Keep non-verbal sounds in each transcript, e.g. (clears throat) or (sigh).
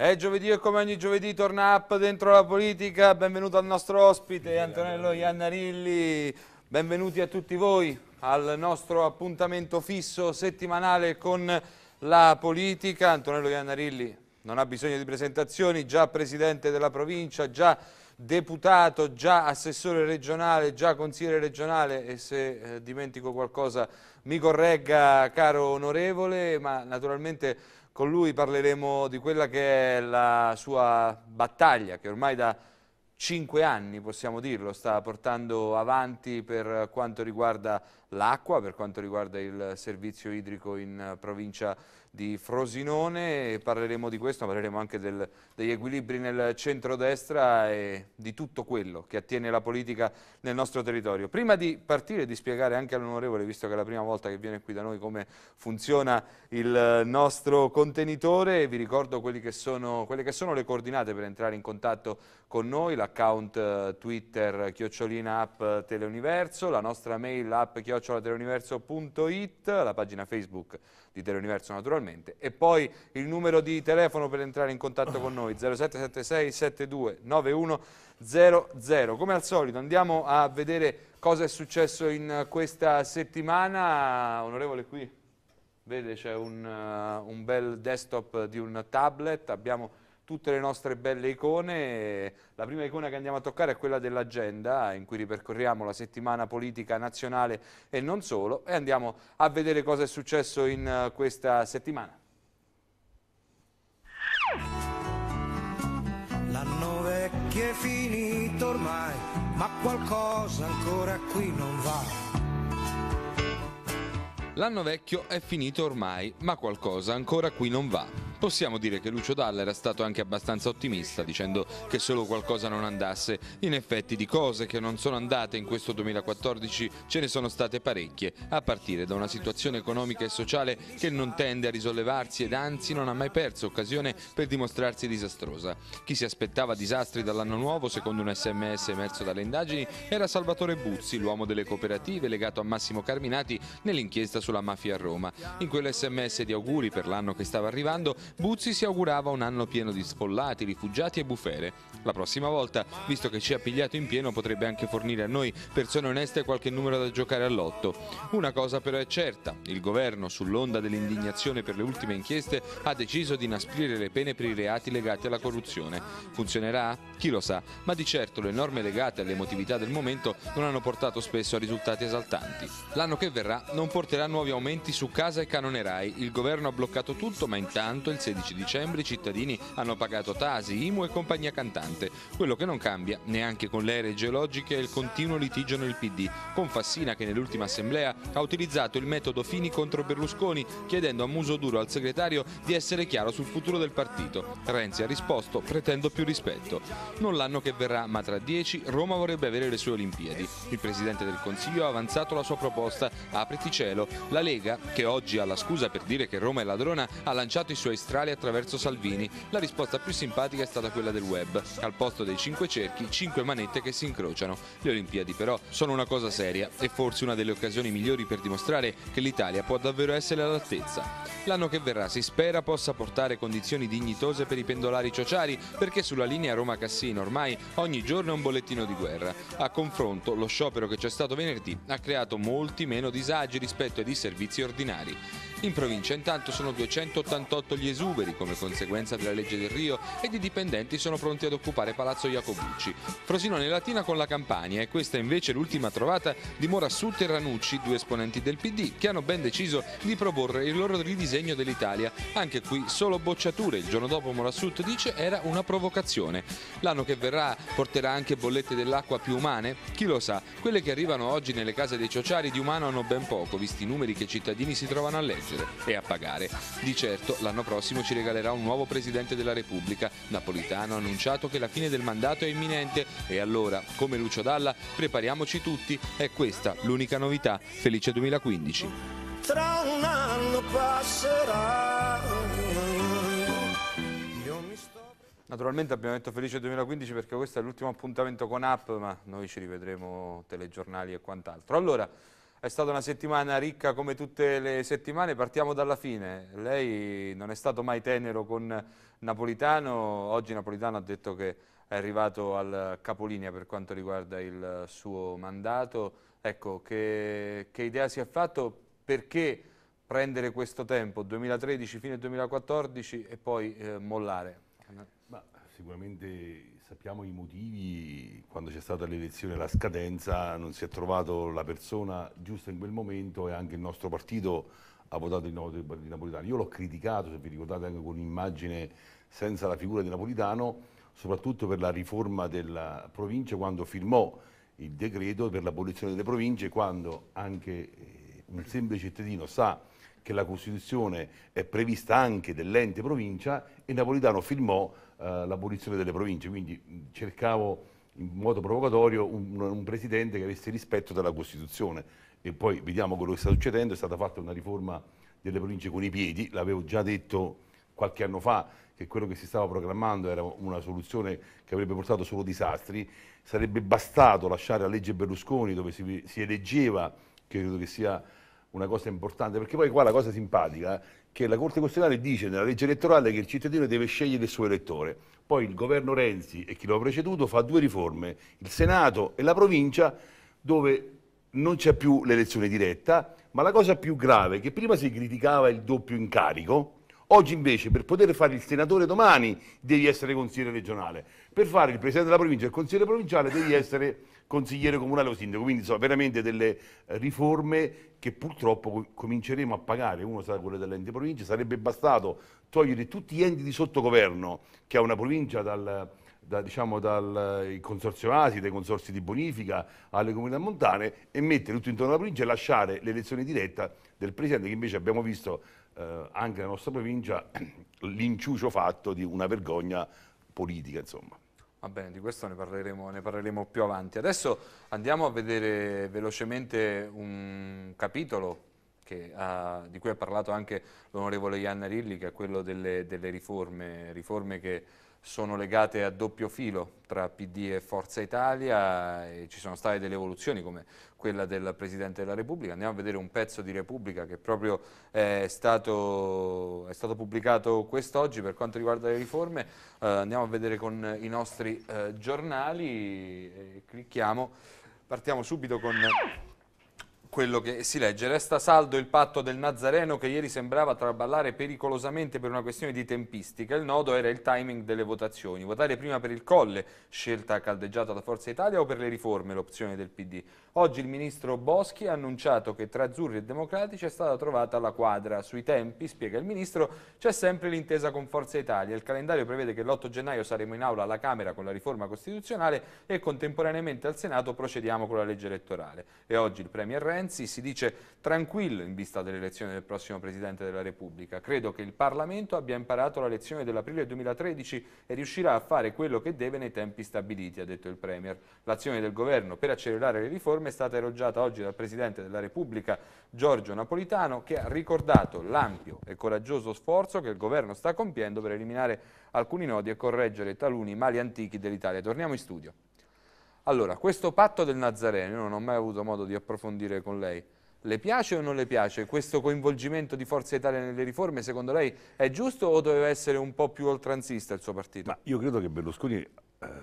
È giovedì e come ogni giovedì torna app dentro la politica, benvenuto al nostro ospite Antonello Iannarilli, benvenuti a tutti voi al nostro appuntamento fisso settimanale con la politica. Antonello Iannarilli non ha bisogno di presentazioni, già presidente della provincia, già deputato, già assessore regionale, già consigliere regionale e se eh, dimentico qualcosa mi corregga caro onorevole, ma naturalmente con lui parleremo di quella che è la sua battaglia, che ormai da cinque anni, possiamo dirlo, sta portando avanti per quanto riguarda l'acqua, per quanto riguarda il servizio idrico in provincia di Frosinone, parleremo di questo, parleremo anche del, degli equilibri nel centrodestra e di tutto quello che attiene la politica nel nostro territorio. Prima di partire e di spiegare anche all'onorevole, visto che è la prima volta che viene qui da noi, come funziona il nostro contenitore, vi ricordo che sono, quelle che sono le coordinate per entrare in contatto con noi, l'account eh, Twitter chiocciolina app Teleuniverso, la nostra mail app chiocciolateleuniverso.it, la pagina Facebook di Teleuniverso naturalmente, e poi il numero di telefono per entrare in contatto con noi 0776 72 9100 Come al solito andiamo a vedere cosa è successo in eh, questa settimana, onorevole qui, vede c'è un, uh, un bel desktop di un tablet, abbiamo tutte le nostre belle icone. La prima icona che andiamo a toccare è quella dell'agenda in cui ripercorriamo la settimana politica nazionale e non solo e andiamo a vedere cosa è successo in eh, questa settimana. L'anno vecchio è finito ormai, ma qualcosa ancora qui non va. L'anno vecchio è finito ormai, ma qualcosa ancora qui non va. Possiamo dire che Lucio Dalla era stato anche abbastanza ottimista dicendo che solo qualcosa non andasse. In effetti di cose che non sono andate in questo 2014 ce ne sono state parecchie, a partire da una situazione economica e sociale che non tende a risollevarsi ed anzi non ha mai perso occasione per dimostrarsi disastrosa. Chi si aspettava disastri dall'anno nuovo, secondo un sms emerso dalle indagini, era Salvatore Buzzi, l'uomo delle cooperative legato a Massimo Carminati nell'inchiesta sulla mafia a Roma. In quell'sms di auguri per l'anno che stava arrivando Buzzi si augurava un anno pieno di sfollati, rifugiati e bufere. La prossima volta, visto che ci ha pigliato in pieno, potrebbe anche fornire a noi, persone oneste, qualche numero da giocare all'otto. Una cosa però è certa, il governo, sull'onda dell'indignazione per le ultime inchieste, ha deciso di inasprire le pene per i reati legati alla corruzione. Funzionerà? Chi lo sa, ma di certo le norme legate all'emotività del momento non hanno portato spesso a risultati esaltanti. L'anno che verrà non porterà nuovi aumenti su casa e canone RAI. Il governo ha bloccato tutto, ma intanto il il 16 dicembre i cittadini hanno pagato Tasi, Imu e compagnia cantante. Quello che non cambia, neanche con le ere geologiche, è il continuo litigio nel PD, con Fassina che nell'ultima assemblea ha utilizzato il metodo Fini contro Berlusconi, chiedendo a muso duro al segretario di essere chiaro sul futuro del partito. Renzi ha risposto, pretendo più rispetto. Non l'anno che verrà, ma tra dieci Roma vorrebbe avere le sue Olimpiadi. Il Presidente del Consiglio ha avanzato la sua proposta, apriti cielo. La Lega, che oggi ha la scusa per dire che Roma è ladrona, ha lanciato i suoi stessi magistrali attraverso Salvini. La risposta più simpatica è stata quella del web. Al posto dei cinque cerchi, cinque manette che si incrociano. Le Olimpiadi però sono una cosa seria e forse una delle occasioni migliori per dimostrare che l'Italia può davvero essere all'altezza. L'anno che verrà si spera possa portare condizioni dignitose per i pendolari ciociari perché sulla linea Roma-Cassino ormai ogni giorno è un bollettino di guerra. A confronto lo sciopero che c'è stato venerdì ha creato molti meno disagi rispetto ai disservizi ordinari. In provincia intanto sono 288 gli esuberi come conseguenza della legge del Rio ed i dipendenti sono pronti ad occupare Palazzo Jacobucci. Frosinone latina con la Campania e questa invece è l'ultima trovata di Mora Morassu e Ranucci, due esponenti del PD, che hanno ben deciso di proporre il loro ridisegno dell'Italia. Anche qui solo bocciature, il giorno dopo Mora Morassut dice era una provocazione. L'anno che verrà porterà anche bollette dell'acqua più umane? Chi lo sa, quelle che arrivano oggi nelle case dei ciociari di umano hanno ben poco, visti i numeri che i cittadini si trovano a leggere leggere e a pagare. Di certo l'anno prossimo ci regalerà un nuovo Presidente della Repubblica. Napolitano ha annunciato che la fine del mandato è imminente e allora, come Lucio Dalla, prepariamoci tutti. È questa l'unica novità. Felice 2015. Tra un anno passerà. Naturalmente abbiamo detto felice 2015 perché questo è l'ultimo appuntamento con App, ma noi ci rivedremo telegiornali e quant'altro. Allora, è stata una settimana ricca come tutte le settimane, partiamo dalla fine. Lei non è stato mai tenero con Napolitano, oggi Napolitano ha detto che è arrivato al capolinea per quanto riguarda il suo mandato. Ecco, che, che idea si è fatto? Perché prendere questo tempo, 2013, fine 2014 e poi eh, mollare? Ma sicuramente sappiamo i motivi, quando c'è stata l'elezione, la scadenza, non si è trovato la persona giusta in quel momento e anche il nostro partito ha votato il no di Napolitano. Io l'ho criticato, se vi ricordate, anche con un'immagine senza la figura di Napolitano, soprattutto per la riforma della provincia quando firmò il decreto per l'abolizione delle province, quando anche eh, un semplice cittadino sa che la Costituzione è prevista anche dell'ente provincia e Napolitano firmò eh, l'abolizione delle province, quindi cercavo in modo provocatorio un, un presidente che avesse rispetto della Costituzione e poi vediamo quello che sta succedendo, è stata fatta una riforma delle province con i piedi, l'avevo già detto qualche anno fa che quello che si stava programmando era una soluzione che avrebbe portato solo disastri, sarebbe bastato lasciare la legge Berlusconi dove si, si eleggeva, credo che sia una cosa importante, perché poi qua la cosa simpatica è che la Corte Costituzionale dice nella legge elettorale che il cittadino deve scegliere il suo elettore. Poi il governo Renzi e chi lo ha preceduto fa due riforme, il Senato e la provincia, dove non c'è più l'elezione diretta, ma la cosa più grave è che prima si criticava il doppio incarico, Oggi invece per poter fare il senatore domani devi essere consigliere regionale, per fare il presidente della provincia e il consigliere provinciale devi essere consigliere comunale o sindaco, quindi sono veramente delle riforme che purtroppo cominceremo a pagare, uno sarà quello dell'ente provincia, sarebbe bastato togliere tutti gli enti di sottogoverno che ha una provincia dal, da, diciamo, dal consorzio ASI, dai consorsi di bonifica alle comunità montane e mettere tutto intorno alla provincia e lasciare l'elezione diretta del Presidente che invece abbiamo visto eh, anche nella nostra provincia (clears throat) l'inciucio fatto di una vergogna politica. Insomma. Va bene, di questo ne parleremo, ne parleremo, più avanti. Adesso andiamo a vedere velocemente un capitolo che, ah, di cui ha parlato anche l'onorevole Ianna Rilli, che è quello delle, delle riforme, riforme che sono legate a doppio filo tra PD e Forza Italia e ci sono state delle evoluzioni come quella del Presidente della Repubblica. Andiamo a vedere un pezzo di Repubblica che proprio eh, è stato, è stato pubblicato quest'oggi per quanto riguarda le riforme. Eh, andiamo a vedere con i nostri eh, giornali, eh, clicchiamo, partiamo subito con quello che si legge. Resta saldo il patto del Nazareno che ieri sembrava traballare pericolosamente per una questione di tempistica. Il nodo era il timing delle votazioni. Votare prima per il Colle, scelta caldeggiata da Forza Italia, o per le riforme, l'opzione del PD. Oggi il ministro Boschi ha annunciato che tra azzurri e democratici è stata trovata la quadra. Sui tempi, spiega il ministro, c'è sempre l'intesa con Forza Italia. Il calendario prevede che l'8 gennaio saremo in aula alla Camera con la riforma costituzionale e contemporaneamente al Senato procediamo con la legge elettorale. E oggi il Premier Renzi Renzi si dice tranquillo in vista dell'elezione del prossimo Presidente della Repubblica. Credo che il Parlamento abbia imparato la lezione dell'aprile 2013 e riuscirà a fare quello che deve nei tempi stabiliti, ha detto il Premier. L'azione del Governo per accelerare le riforme è stata erogiata oggi dal Presidente della Repubblica Giorgio Napolitano che ha ricordato l'ampio e coraggioso sforzo che il Governo sta compiendo per eliminare alcuni nodi e correggere taluni mali antichi dell'Italia. Torniamo in studio. Allora, questo patto del Nazareno, io non ho mai avuto modo di approfondire con lei, le piace o non le piace? Questo coinvolgimento di Forza Italia nelle riforme, secondo lei, è giusto o doveva essere un po' più oltranzista il suo partito? Ma io credo che Berlusconi eh,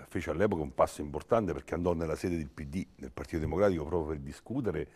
fece all'epoca un passo importante perché andò nella sede del PD, nel Partito Democratico, proprio per discutere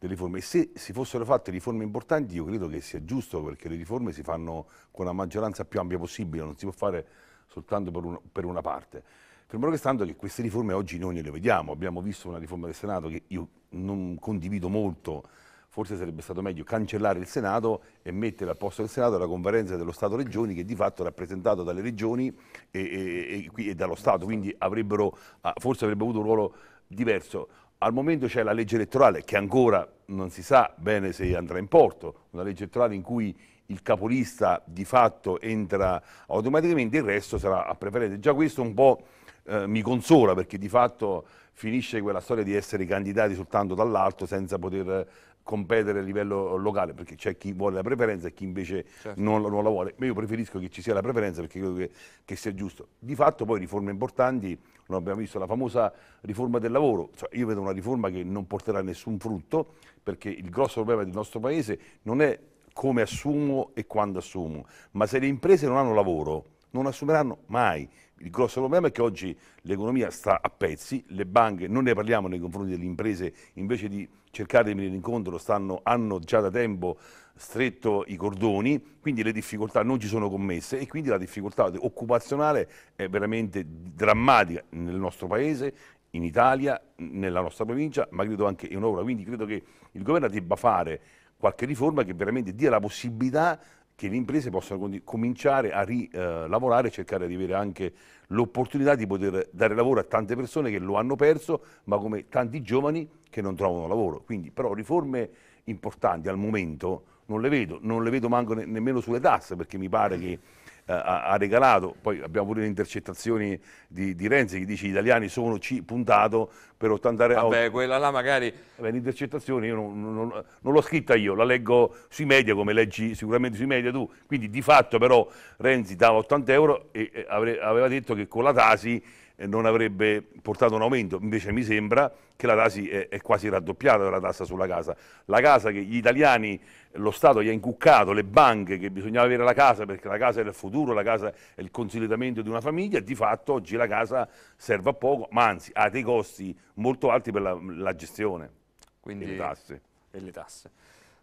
delle riforme. E se si fossero fatte riforme importanti, io credo che sia giusto perché le riforme si fanno con la maggioranza più ampia possibile, non si può fare soltanto per, un, per una parte. Fermo restando che queste riforme oggi noi ne le vediamo, abbiamo visto una riforma del Senato che io non condivido molto, forse sarebbe stato meglio cancellare il Senato e mettere al posto del Senato la conferenza dello Stato-Regioni che di fatto è rappresentato dalle Regioni e, e, e, e dallo Stato, quindi avrebbero, ah, forse avrebbe avuto un ruolo diverso. Al momento c'è la legge elettorale che ancora non si sa bene se andrà in porto, una legge elettorale in cui il capolista di fatto entra automaticamente, il resto sarà a preferenza. Già questo un po' eh, mi consola perché di fatto finisce quella storia di essere candidati soltanto dall'alto senza poter competere a livello locale, perché c'è chi vuole la preferenza e chi invece certo. non, non, la vuole. Ma io preferisco che ci sia la preferenza perché credo che, che, sia giusto. Di fatto poi riforme importanti, non abbiamo visto la famosa riforma del lavoro, cioè, io vedo una riforma che non porterà nessun frutto, perché il grosso problema del nostro Paese non è come assumo e quando assumo, ma se le imprese non hanno lavoro, non assumeranno mai il grosso problema è che oggi l'economia sta a pezzi, le banche, non ne parliamo nei confronti delle imprese, invece di cercare di venire incontro stanno, hanno già da tempo stretto i cordoni, quindi le difficoltà non ci sono commesse e quindi la difficoltà occupazionale è veramente drammatica nel nostro paese, in Italia, nella nostra provincia, ma credo anche in Europa. Quindi credo che il governo debba fare qualche riforma che veramente dia la possibilità che le imprese possano cominciare a rilavorare eh, e cercare di avere anche l'opportunità di poter dare lavoro a tante persone che lo hanno perso, ma come tanti giovani che non trovano lavoro. Quindi però riforme importanti al momento non le vedo, non le vedo manco ne nemmeno sulle tasse, perché mi pare che eh, ha, regalato, poi abbiamo pure le intercettazioni di, di Renzi che dice che gli italiani sono ci, puntato per 80 euro. Vabbè, quella là magari... l'intercettazione io non, non, non l'ho scritta io, la leggo sui media come leggi sicuramente sui media tu, quindi di fatto però Renzi dava 80 euro e, e aveva detto che con la Tasi non avrebbe portato un aumento, invece mi sembra che la Tasi è, è, quasi raddoppiata la tassa sulla casa. La casa che gli italiani, lo Stato gli ha incuccato, le banche, che bisognava avere la casa perché la casa era il futuro, la casa è il consolidamento di una famiglia, di fatto oggi la casa serve a poco, ma anzi ha dei costi molto alti per la, la gestione Quindi, e le tasse. E le tasse.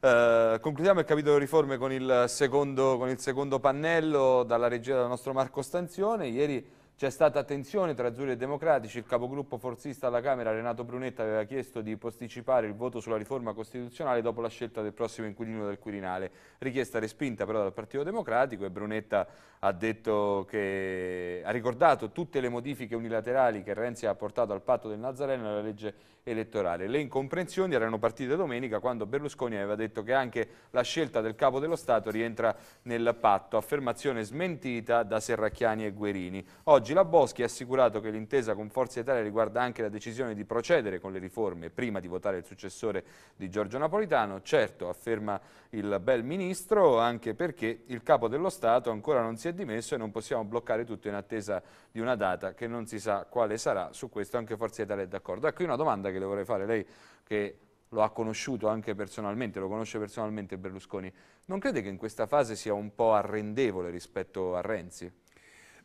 Uh, concludiamo il capitolo riforme con il, secondo, con il secondo pannello dalla regia del nostro Marco Stanzione. Ieri c'è stata tensione tra azzurri e democratici, il capogruppo forzista alla Camera Renato Brunetta aveva chiesto di posticipare il voto sulla riforma costituzionale dopo la scelta del prossimo inquilino del Quirinale, richiesta respinta però dal Partito Democratico e Brunetta ha, che, ha ricordato tutte le modifiche unilaterali che Renzi ha portato al patto del Nazareno e alla legge elettorale. Le incomprensioni erano partite domenica quando Berlusconi aveva detto che anche la scelta del capo dello Stato rientra nel patto, affermazione smentita da Serracchiani e Guerini. Oggi la Boschi ha assicurato che l'intesa con Forza Italia riguarda anche la decisione di procedere con le riforme prima di votare il successore di Giorgio Napolitano, certo afferma il bel ministro, anche perché il capo dello Stato ancora non si è dimesso e non possiamo bloccare tutto in attesa di una data che non si sa quale sarà, su questo anche Forza Italia è d'accordo. Qui ecco, una domanda che dovrei fare, lei che lo ha conosciuto anche personalmente, lo conosce personalmente Berlusconi, non crede che in questa fase sia un po' arrendevole rispetto a Renzi?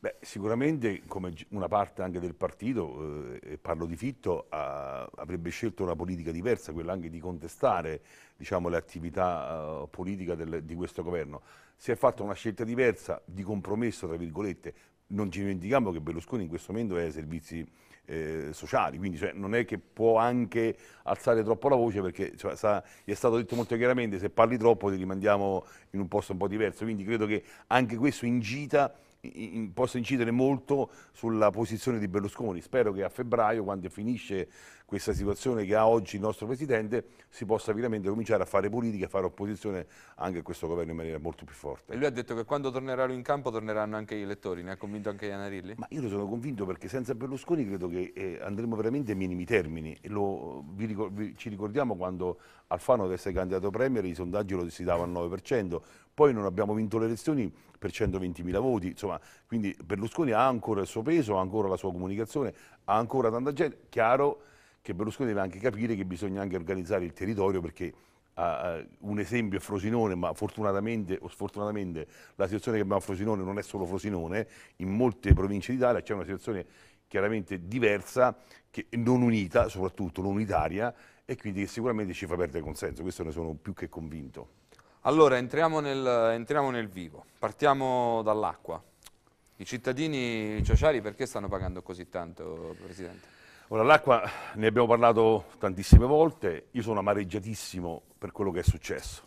Beh, sicuramente come una parte anche del partito, eh, parlo di Fitto, ah, avrebbe scelto una politica diversa, quella anche di contestare diciamo, le attività uh, eh, politiche di questo governo. Si è fatta una scelta diversa, di compromesso, tra virgolette. Non ci dimentichiamo che Berlusconi in questo momento è ai servizi eh, sociali, quindi cioè, non è che può anche alzare troppo la voce perché cioè, sa, è stato detto molto chiaramente se parli troppo ti rimandiamo in un posto un po' diverso, quindi credo che anche questo ingita in, possa incidere molto sulla posizione di Berlusconi. Spero che a febbraio, quando finisce questa situazione che ha oggi il nostro Presidente, si possa veramente cominciare a fare politica, a fare opposizione anche a questo governo in maniera molto più forte. E lui ha detto che quando torneranno in campo torneranno anche gli elettori, ne ha convinto anche Ianarilli? Ma io lo sono convinto perché senza Berlusconi credo che eh, andremo veramente ai minimi termini. Lo, vi, vi, ci ricordiamo quando Alfano deve essere candidato Premier, i sondaggi lo si dava al 9%, poi non abbiamo vinto le elezioni per 120.000 voti, insomma, quindi Berlusconi ha ancora il suo peso, ha ancora la sua comunicazione, ha ancora tanta gente, chiaro che Berlusconi deve anche capire che bisogna anche organizzare il territorio perché Uh, un esempio è Frosinone, ma fortunatamente o sfortunatamente la situazione che abbiamo a Frosinone non è solo Frosinone, in molte province d'Italia c'è una situazione chiaramente diversa, non unita, soprattutto non unitaria, e quindi sicuramente ci fa perdere consenso, questo ne sono più che convinto. Allora, entriamo nel, entriamo nel vivo. Partiamo dall'acqua. I cittadini sociali perché stanno pagando così tanto, Presidente? Ora, l'acqua ne abbiamo parlato tantissime volte, io sono amareggiatissimo per quello che è successo,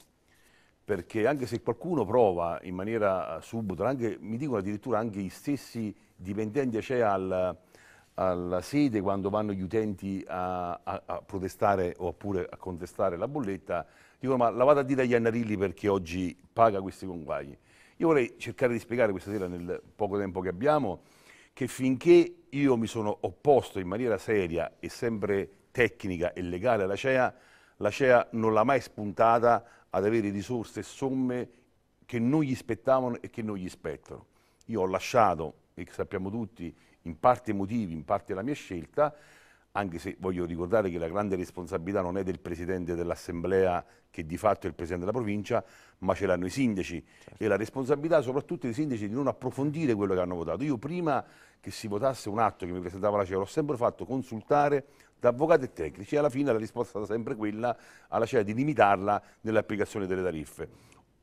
perché anche se qualcuno prova in maniera subdola, anche, mi dicono addirittura anche gli stessi dipendenti ACEA al, alla sede quando vanno gli utenti a, a, a protestare oppure a contestare la bolletta, dicono ma la vado a dire agli annarilli perché oggi paga questi conguagli. Io vorrei cercare di spiegare questa sera nel poco tempo che abbiamo che finché io mi sono opposto in maniera seria e sempre tecnica e legale alla CEA, la CEA non l'ha mai spuntata ad avere risorse e somme che non gli spettavano e che non gli spettano. Io ho lasciato, e sappiamo tutti, in parte motivi, in parte la mia scelta, anche se voglio ricordare che la grande responsabilità non è del presidente dell'assemblea che di fatto è il presidente della provincia, ma ce l'hanno i sindaci certo. e la responsabilità soprattutto dei sindaci di non approfondire quello che hanno votato. Io prima che si votasse un atto che mi presentava la CEA l'ho sempre fatto consultare da avvocati e tecnici e alla fine la risposta è stata sempre quella alla CEA di limitarla nell'applicazione delle tariffe.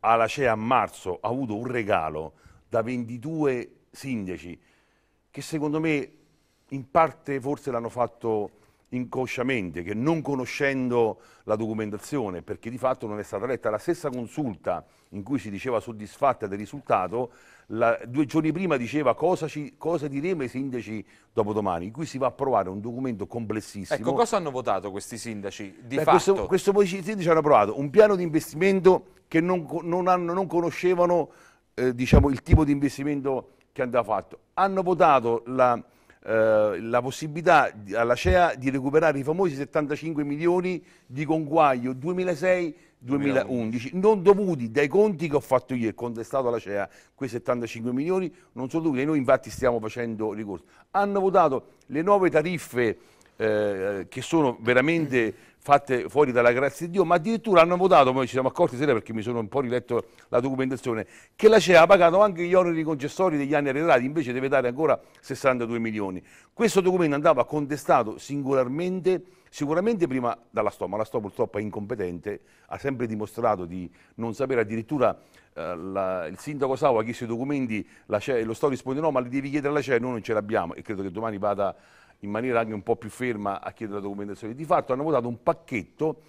Alla CEA a marzo ha avuto un regalo da 22 sindaci che secondo me in parte forse l'hanno fatto inconsciamente, che non conoscendo la documentazione, perché di fatto non è stata letta la stessa consulta in cui si diceva soddisfatta del risultato, la, due giorni prima diceva cosa, ci, cosa diremo ai sindaci dopodomani, in cui si va a approvare un documento complessissimo. Ecco, cosa hanno votato questi sindaci di Beh, fatto? Questo, questi sindaci hanno approvato un piano di investimento che non, non, hanno, non conoscevano eh, diciamo, il tipo di investimento che andava fatto. Hanno votato la eh, la possibilità alla CEA di recuperare i famosi 75 milioni di conguaglio 2006 2011, non dovuti dai conti che ho fatto io e contestato alla CEA, quei 75 milioni non sono dovuti, noi infatti stiamo facendo ricorso. Hanno votato le nuove tariffe eh, che sono veramente fatte fuori dalla grazia di Dio, ma addirittura hanno votato, come ci siamo accorti stasera perché mi sono un po' riletto la documentazione, che la CEA ha pagato anche gli oneri concessori degli anni arretrati, invece deve dare ancora 62 milioni. Questo documento andava contestato singolarmente, sicuramente prima dalla Sto, ma la Sto purtroppo è incompetente, ha sempre dimostrato di non sapere addirittura eh, la, il sindaco Saua ha chiesto i documenti, la CEA, lo Sto risponde no, ma li devi chiedere alla CEA, noi non ce l'abbiamo e credo che domani vada in maniera anche un po' più ferma a chiedere la documentazione di fatto, hanno votato un pacchetto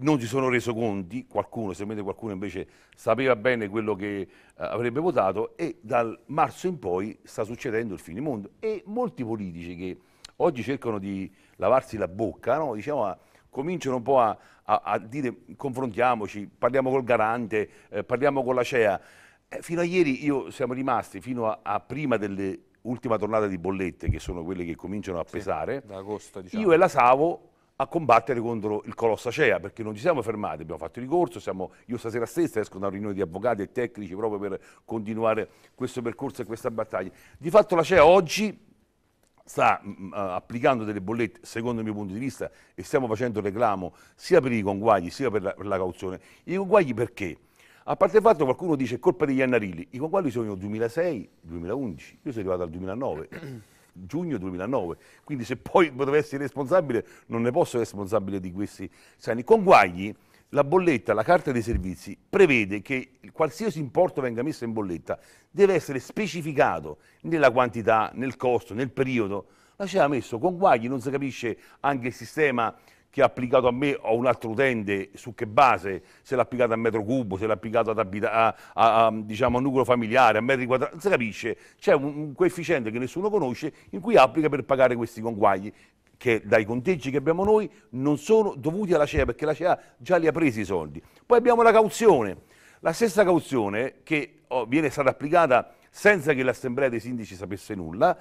non si sono reso conti, qualcuno, sicuramente qualcuno invece sapeva bene quello che eh, avrebbe votato e dal marzo in poi sta succedendo il finimondo e molti politici che oggi cercano di lavarsi la bocca, no? diciamo, cominciano un po' a, a, a, dire confrontiamoci, parliamo col garante, eh, parliamo con la CEA. Eh, fino a ieri io siamo rimasti, fino a, a prima delle ultima tornata di bollette, che sono quelle che cominciano a pesare, sì, agosto, diciamo. io e la Savo a combattere contro il colosso Acea, perché non ci siamo fermati, abbiamo fatto il ricorso, siamo, io stasera stessa esco da una riunione di avvocati e tecnici proprio per continuare questo percorso e questa battaglia. Di fatto la CEA oggi sta mh, mm, mm, applicando delle bollette, secondo il mio punto di vista, e stiamo facendo reclamo sia per i conguagli sia per la, per la cauzione. I conguagli perché? A parte il fatto che qualcuno dice colpa degli annarilli, i conguagli sono 2006, 2011, io sono arrivato al 2009, (clears throat) giugno 2009, quindi se poi poteva essere responsabile non ne posso essere responsabile di questi sani. Conguagli, la bolletta, la carta dei servizi prevede che qualsiasi importo venga messo in bolletta deve essere specificato nella quantità, nel costo, nel periodo. Ma ce l'ha messo conguagli non si capisce anche il sistema che ha applicato a me o a un altro utente, su che base, se l'ha applicato a metro cubo, se l'ha applicato ad abita- a, a, a, diciamo, a nucleo familiare, a metri quadrati, non si capisce, c'è un, un coefficiente che nessuno conosce in cui applica per pagare questi conguagli che dai conteggi che abbiamo noi non sono dovuti alla CEA perché la CEA già li ha presi i soldi. Poi abbiamo la cauzione, la stessa cauzione che oh, viene stata applicata senza che l'assemblea dei sindaci sapesse nulla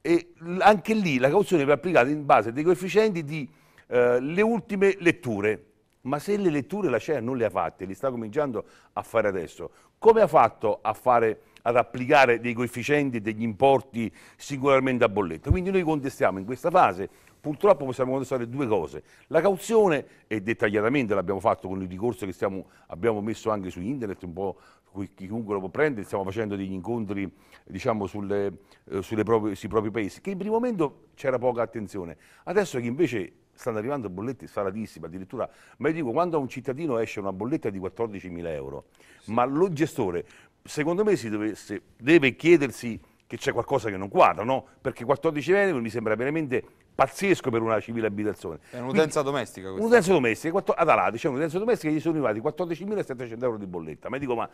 e anche lì la cauzione viene applicata in base a dei coefficienti di eh, le ultime letture. Ma se le letture la CEA non le ha fatte, le sta cominciando a fare adesso, come ha fatto a fare ad applicare dei coefficienti e degli importi singolarmente a bolletta. Quindi noi contestiamo in questa fase, purtroppo possiamo contestare due cose. La cauzione, e dettagliatamente l'abbiamo fatto con il ricorso che stiamo, abbiamo messo anche su internet, un po' chiunque lo può prendere, stiamo facendo degli incontri diciamo, sulle, eh, sulle proprie, sui propri paesi, che in primo momento c'era poca attenzione. Adesso che invece stanno arrivando bollette sfaratissime, addirittura, ma io dico, quando a un cittadino esce una bolletta di 14.000 euro, sì. ma lo gestore, secondo me si dovesse, deve chiedersi che c'è qualcosa che non quadra, no? Perché 14.000 euro mi sembra veramente pazzesco per una civile abitazione. È un'utenza domestica questa. Un'utenza domestica, ad Alati c'è un'utenza domestica che gli sono arrivati 14.700 euro di bolletta, ma io dico ma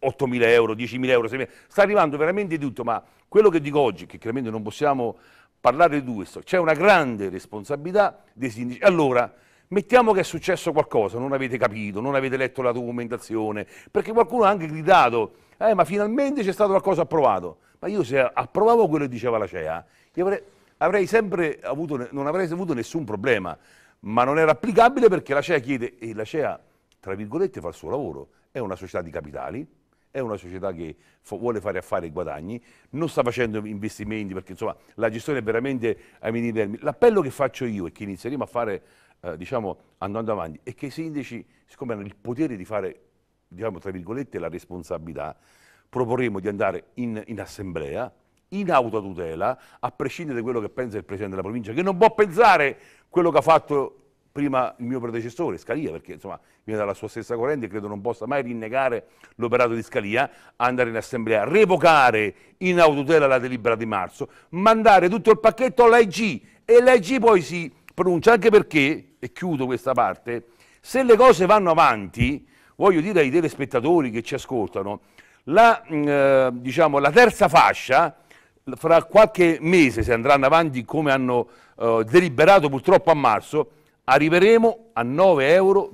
8.000 euro, 10.000 euro, 6.000, sta arrivando veramente di tutto, ma quello che dico oggi, che chiaramente non possiamo parlare di questo. C'è una grande responsabilità dei sindaci. Allora, mettiamo che è successo qualcosa, non avete capito, non avete letto la documentazione, perché qualcuno ha anche gridato, eh, ma finalmente c'è stato qualcosa approvato. Ma io se approvavo quello che diceva la CEA, avrei, avrei avuto, non avrei avuto nessun problema, ma non era applicabile perché la CEA chiede, e la CEA, tra virgolette, fa il suo lavoro, è una società di capitali, è una società che vuole fare affari e guadagni, non sta facendo investimenti perché insomma la gestione è veramente ai minimi termini. L'appello che faccio io e che inizieremo a fare eh, diciamo, andando avanti è che i sindaci, siccome hanno il potere di fare diciamo, tra virgolette la responsabilità, proporremo di andare in, in assemblea in autotutela, a prescindere da quello che pensa il Presidente della provincia, che non può pensare quello che ha fatto prima il mio predecessore, Scalia, perché insomma viene dalla sua stessa corrente, credo non possa mai rinnegare l'operato di Scalia, andare in assemblea, revocare in autotela la delibera di marzo, mandare tutto il pacchetto all'AIG e l'AIG poi si pronuncia anche perché, e chiudo questa parte, se le cose vanno avanti, voglio dire ai telespettatori che ci ascoltano, la, mm, eh, diciamo, la terza fascia, fra qualche mese, se andranno avanti come hanno eh, deliberato purtroppo a marzo, arriveremo a 9,90 euro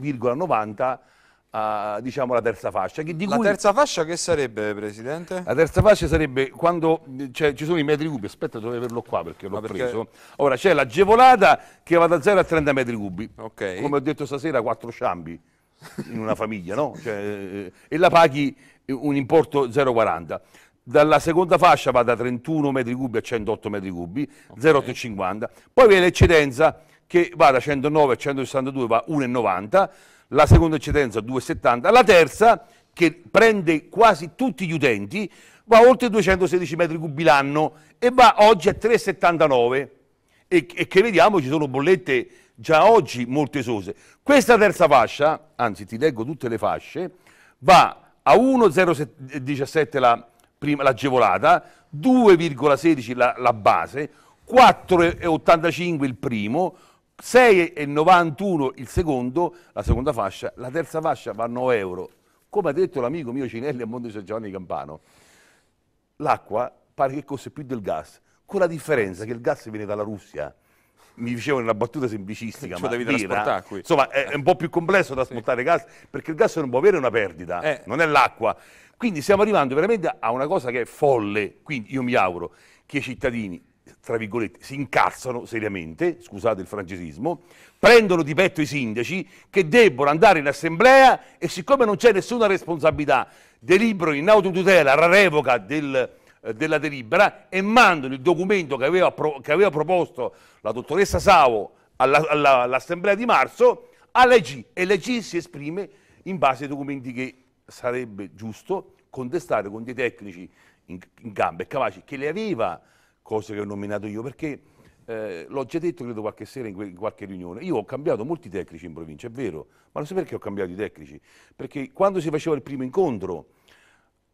a, ah, diciamo, la terza fascia. Che la terza fascia che sarebbe, Presidente? La terza fascia sarebbe quando cioè, ci sono i metri cubi, aspetta dovrei averlo qua perché l'ho perché... preso. Ora c'è l'agevolata che va da 0 a 30 metri cubi, okay. come ho detto stasera quattro ciambi in una famiglia, no? Cioè, eh, e la paghi un importo 0,40. Dalla seconda fascia va da 31 metri cubi a 108 metri cubi, okay. 0,850, poi viene l'eccedenza che va da 109 a 162, va 1,90, la seconda eccedenza 2,70, la terza che prende quasi tutti gli utenti va oltre 216 metri cubi l'anno e va oggi a 3,79 e, e che vediamo ci sono bollette già oggi molto esose. Questa terza fascia, anzi ti leggo tutte le fasce, va a 1,017 la l'agevolata, 2,16 la, la base, 4,85 il primo, 6,91 il secondo, la seconda fascia, la terza fascia va a 9 euro. Come ha detto l'amico mio Cinelli a Monte San Giovanni Campano, l'acqua pare che costi più del gas, con la differenza che il gas viene dalla Russia. Mi dicevano una battuta semplicistica, (laughs) cioè, ma devi vera. qui. insomma è, è un po' più complesso da trasportare sì. gas, perché il gas non può avere una perdita, eh. non è l'acqua. Quindi stiamo arrivando veramente a una cosa che è folle, quindi io mi auguro che i cittadini tra virgolette, si incazzano seriamente, scusate il francesismo, prendono di petto i sindaci che debbono andare in assemblea e siccome non c'è nessuna responsabilità, deliberano in autotutela la revoca del, eh, della delibera e mandano il documento che aveva, pro, che aveva proposto la dottoressa Savo all'assemblea alla, all di marzo all'EG e l'EG si esprime in base ai documenti che sarebbe giusto contestare con dei tecnici in, in gambe, capaci che le aveva cose che ho nominato io, perché eh, l'ho già detto credo qualche sera in, in, qualche riunione, io ho cambiato molti tecnici in provincia, è vero, ma non so perché ho cambiato i tecnici, perché quando si faceva il primo incontro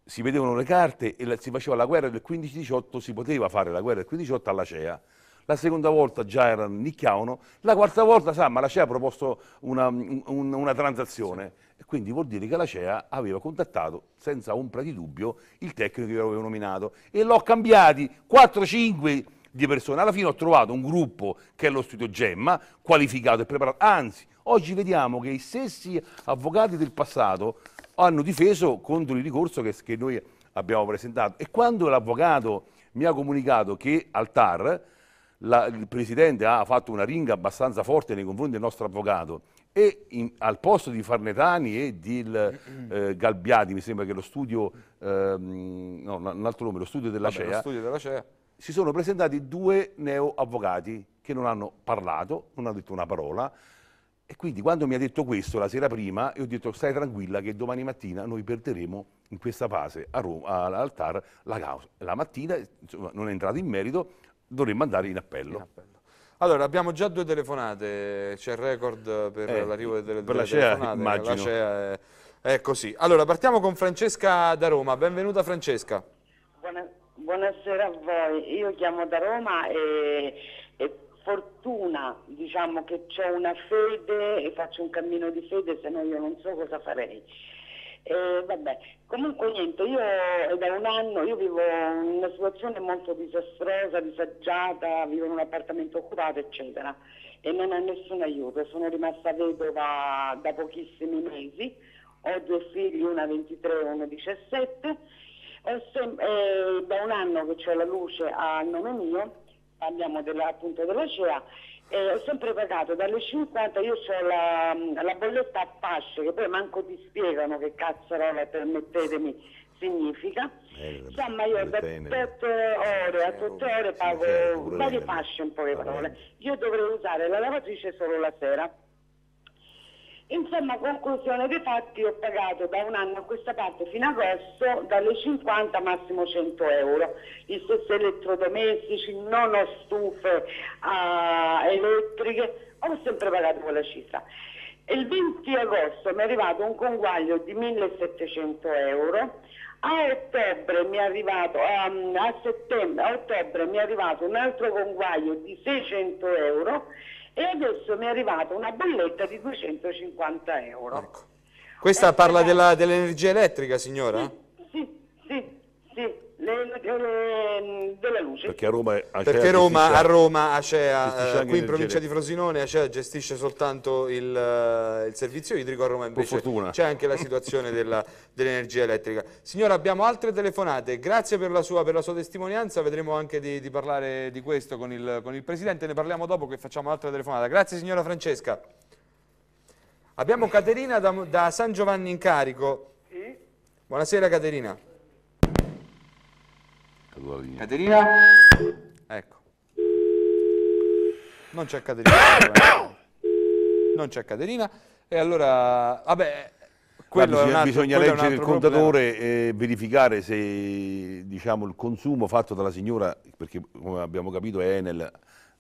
si vedevano le carte e la, si faceva la guerra del 15-18, si poteva fare la guerra del 15-18 alla CEA, la seconda volta già erano nicchiavano, la quarta volta sa, ma la CEA ha proposto una, un, una transazione. Sì quindi vuol dire che la CEA aveva contattato, senza ombra di dubbio, il tecnico che avevo nominato. E l'ho cambiati 4-5 di persone. Alla fine ho trovato un gruppo che è lo studio Gemma, qualificato e preparato. Anzi, oggi vediamo che i stessi avvocati del passato hanno difeso contro il ricorso che, che noi abbiamo presentato. E quando l'avvocato mi ha comunicato che al TAR la, il Presidente ha fatto una ringa abbastanza forte nei confronti del nostro avvocato e in, al posto di Farnetani e di il, eh, Galbiati, mi sembra che lo studio, ehm, no, un altro nome, lo studio della CEA, si sono presentati due neoavvocati che non hanno parlato, non hanno detto una parola, e quindi quando mi ha detto questo la sera prima, io ho detto stai tranquilla che domani mattina noi perderemo in questa fase all'altar la causa. La mattina insomma, non è entrato in merito, dovremmo andare in appello. In appello. Allora, abbiamo già due telefonate, c'è il record per eh, l'arrivo delle, delle per la CEA, telefonate. Immagino. La CEA è, è, così. Allora, partiamo con Francesca da Roma. Benvenuta Francesca. Buona, buonasera a voi, io chiamo da Roma e, e fortuna diciamo, che c'è una fede e faccio un cammino di fede, se no io non so cosa farei e eh, vabbè, comunque niente, io eh, da un anno io vivo in una situazione molto disastrosa, disagiata, vivo in un appartamento occupato, eccetera, e non ho nessun aiuto, sono rimasta vedova da pochissimi mesi, ho due figli, una 23 e una 17, e da un anno che c'è la luce a nome mio, parliamo della, appunto della CEA, eh, ho sempre pagato dalle 50 io ho la, la, bolletta a fasce che poi manco ti spiegano che cazzo cazzarola permettetemi significa eh, insomma io da tutte ore a 8 eh, ore pago varie fasce in poche parole io dovrei usare la lavatrice solo la sera Insomma, conclusione dei fatti, ho pagato da un anno a questa parte fino ad agosto dalle 50 massimo 100 euro. Gli stessi elettrodomestici, non ho stufe uh, elettriche, ho sempre pagato quella cifra. Il 20 agosto mi è arrivato un conguaglio di 1700 euro, a, arrivato, um, a, a ottobre mi è arrivato un altro conguaglio di 600 euro e adesso mi è arrivata una bolletta di 250 euro. Ecco. Questa eh, parla eh, dell'energia elettrica, signora? Sì. oggi. Perché a Roma, Acea perché Roma, a Roma Acea, eh, qui in provincia di Frosinone, Acea gestisce soltanto il, eh, il servizio idrico, a Roma invece c'è anche la situazione (laughs) dell'energia dell elettrica. Signora, abbiamo altre telefonate, grazie per la sua, per la sua testimonianza, vedremo anche di, di parlare di questo con il, con il Presidente, ne parliamo dopo che facciamo altra telefonata. Grazie signora Francesca. Abbiamo Caterina da, da San Giovanni in carico. Sì. Buonasera Caterina per la linea. Caterina? Ecco. Non c'è Caterina. (coughs) non c'è Caterina. E allora, vabbè, quello bisogna, altro, bisogna quello leggere il contatore problema. e verificare se diciamo, il consumo fatto dalla signora, perché come abbiamo capito è Enel,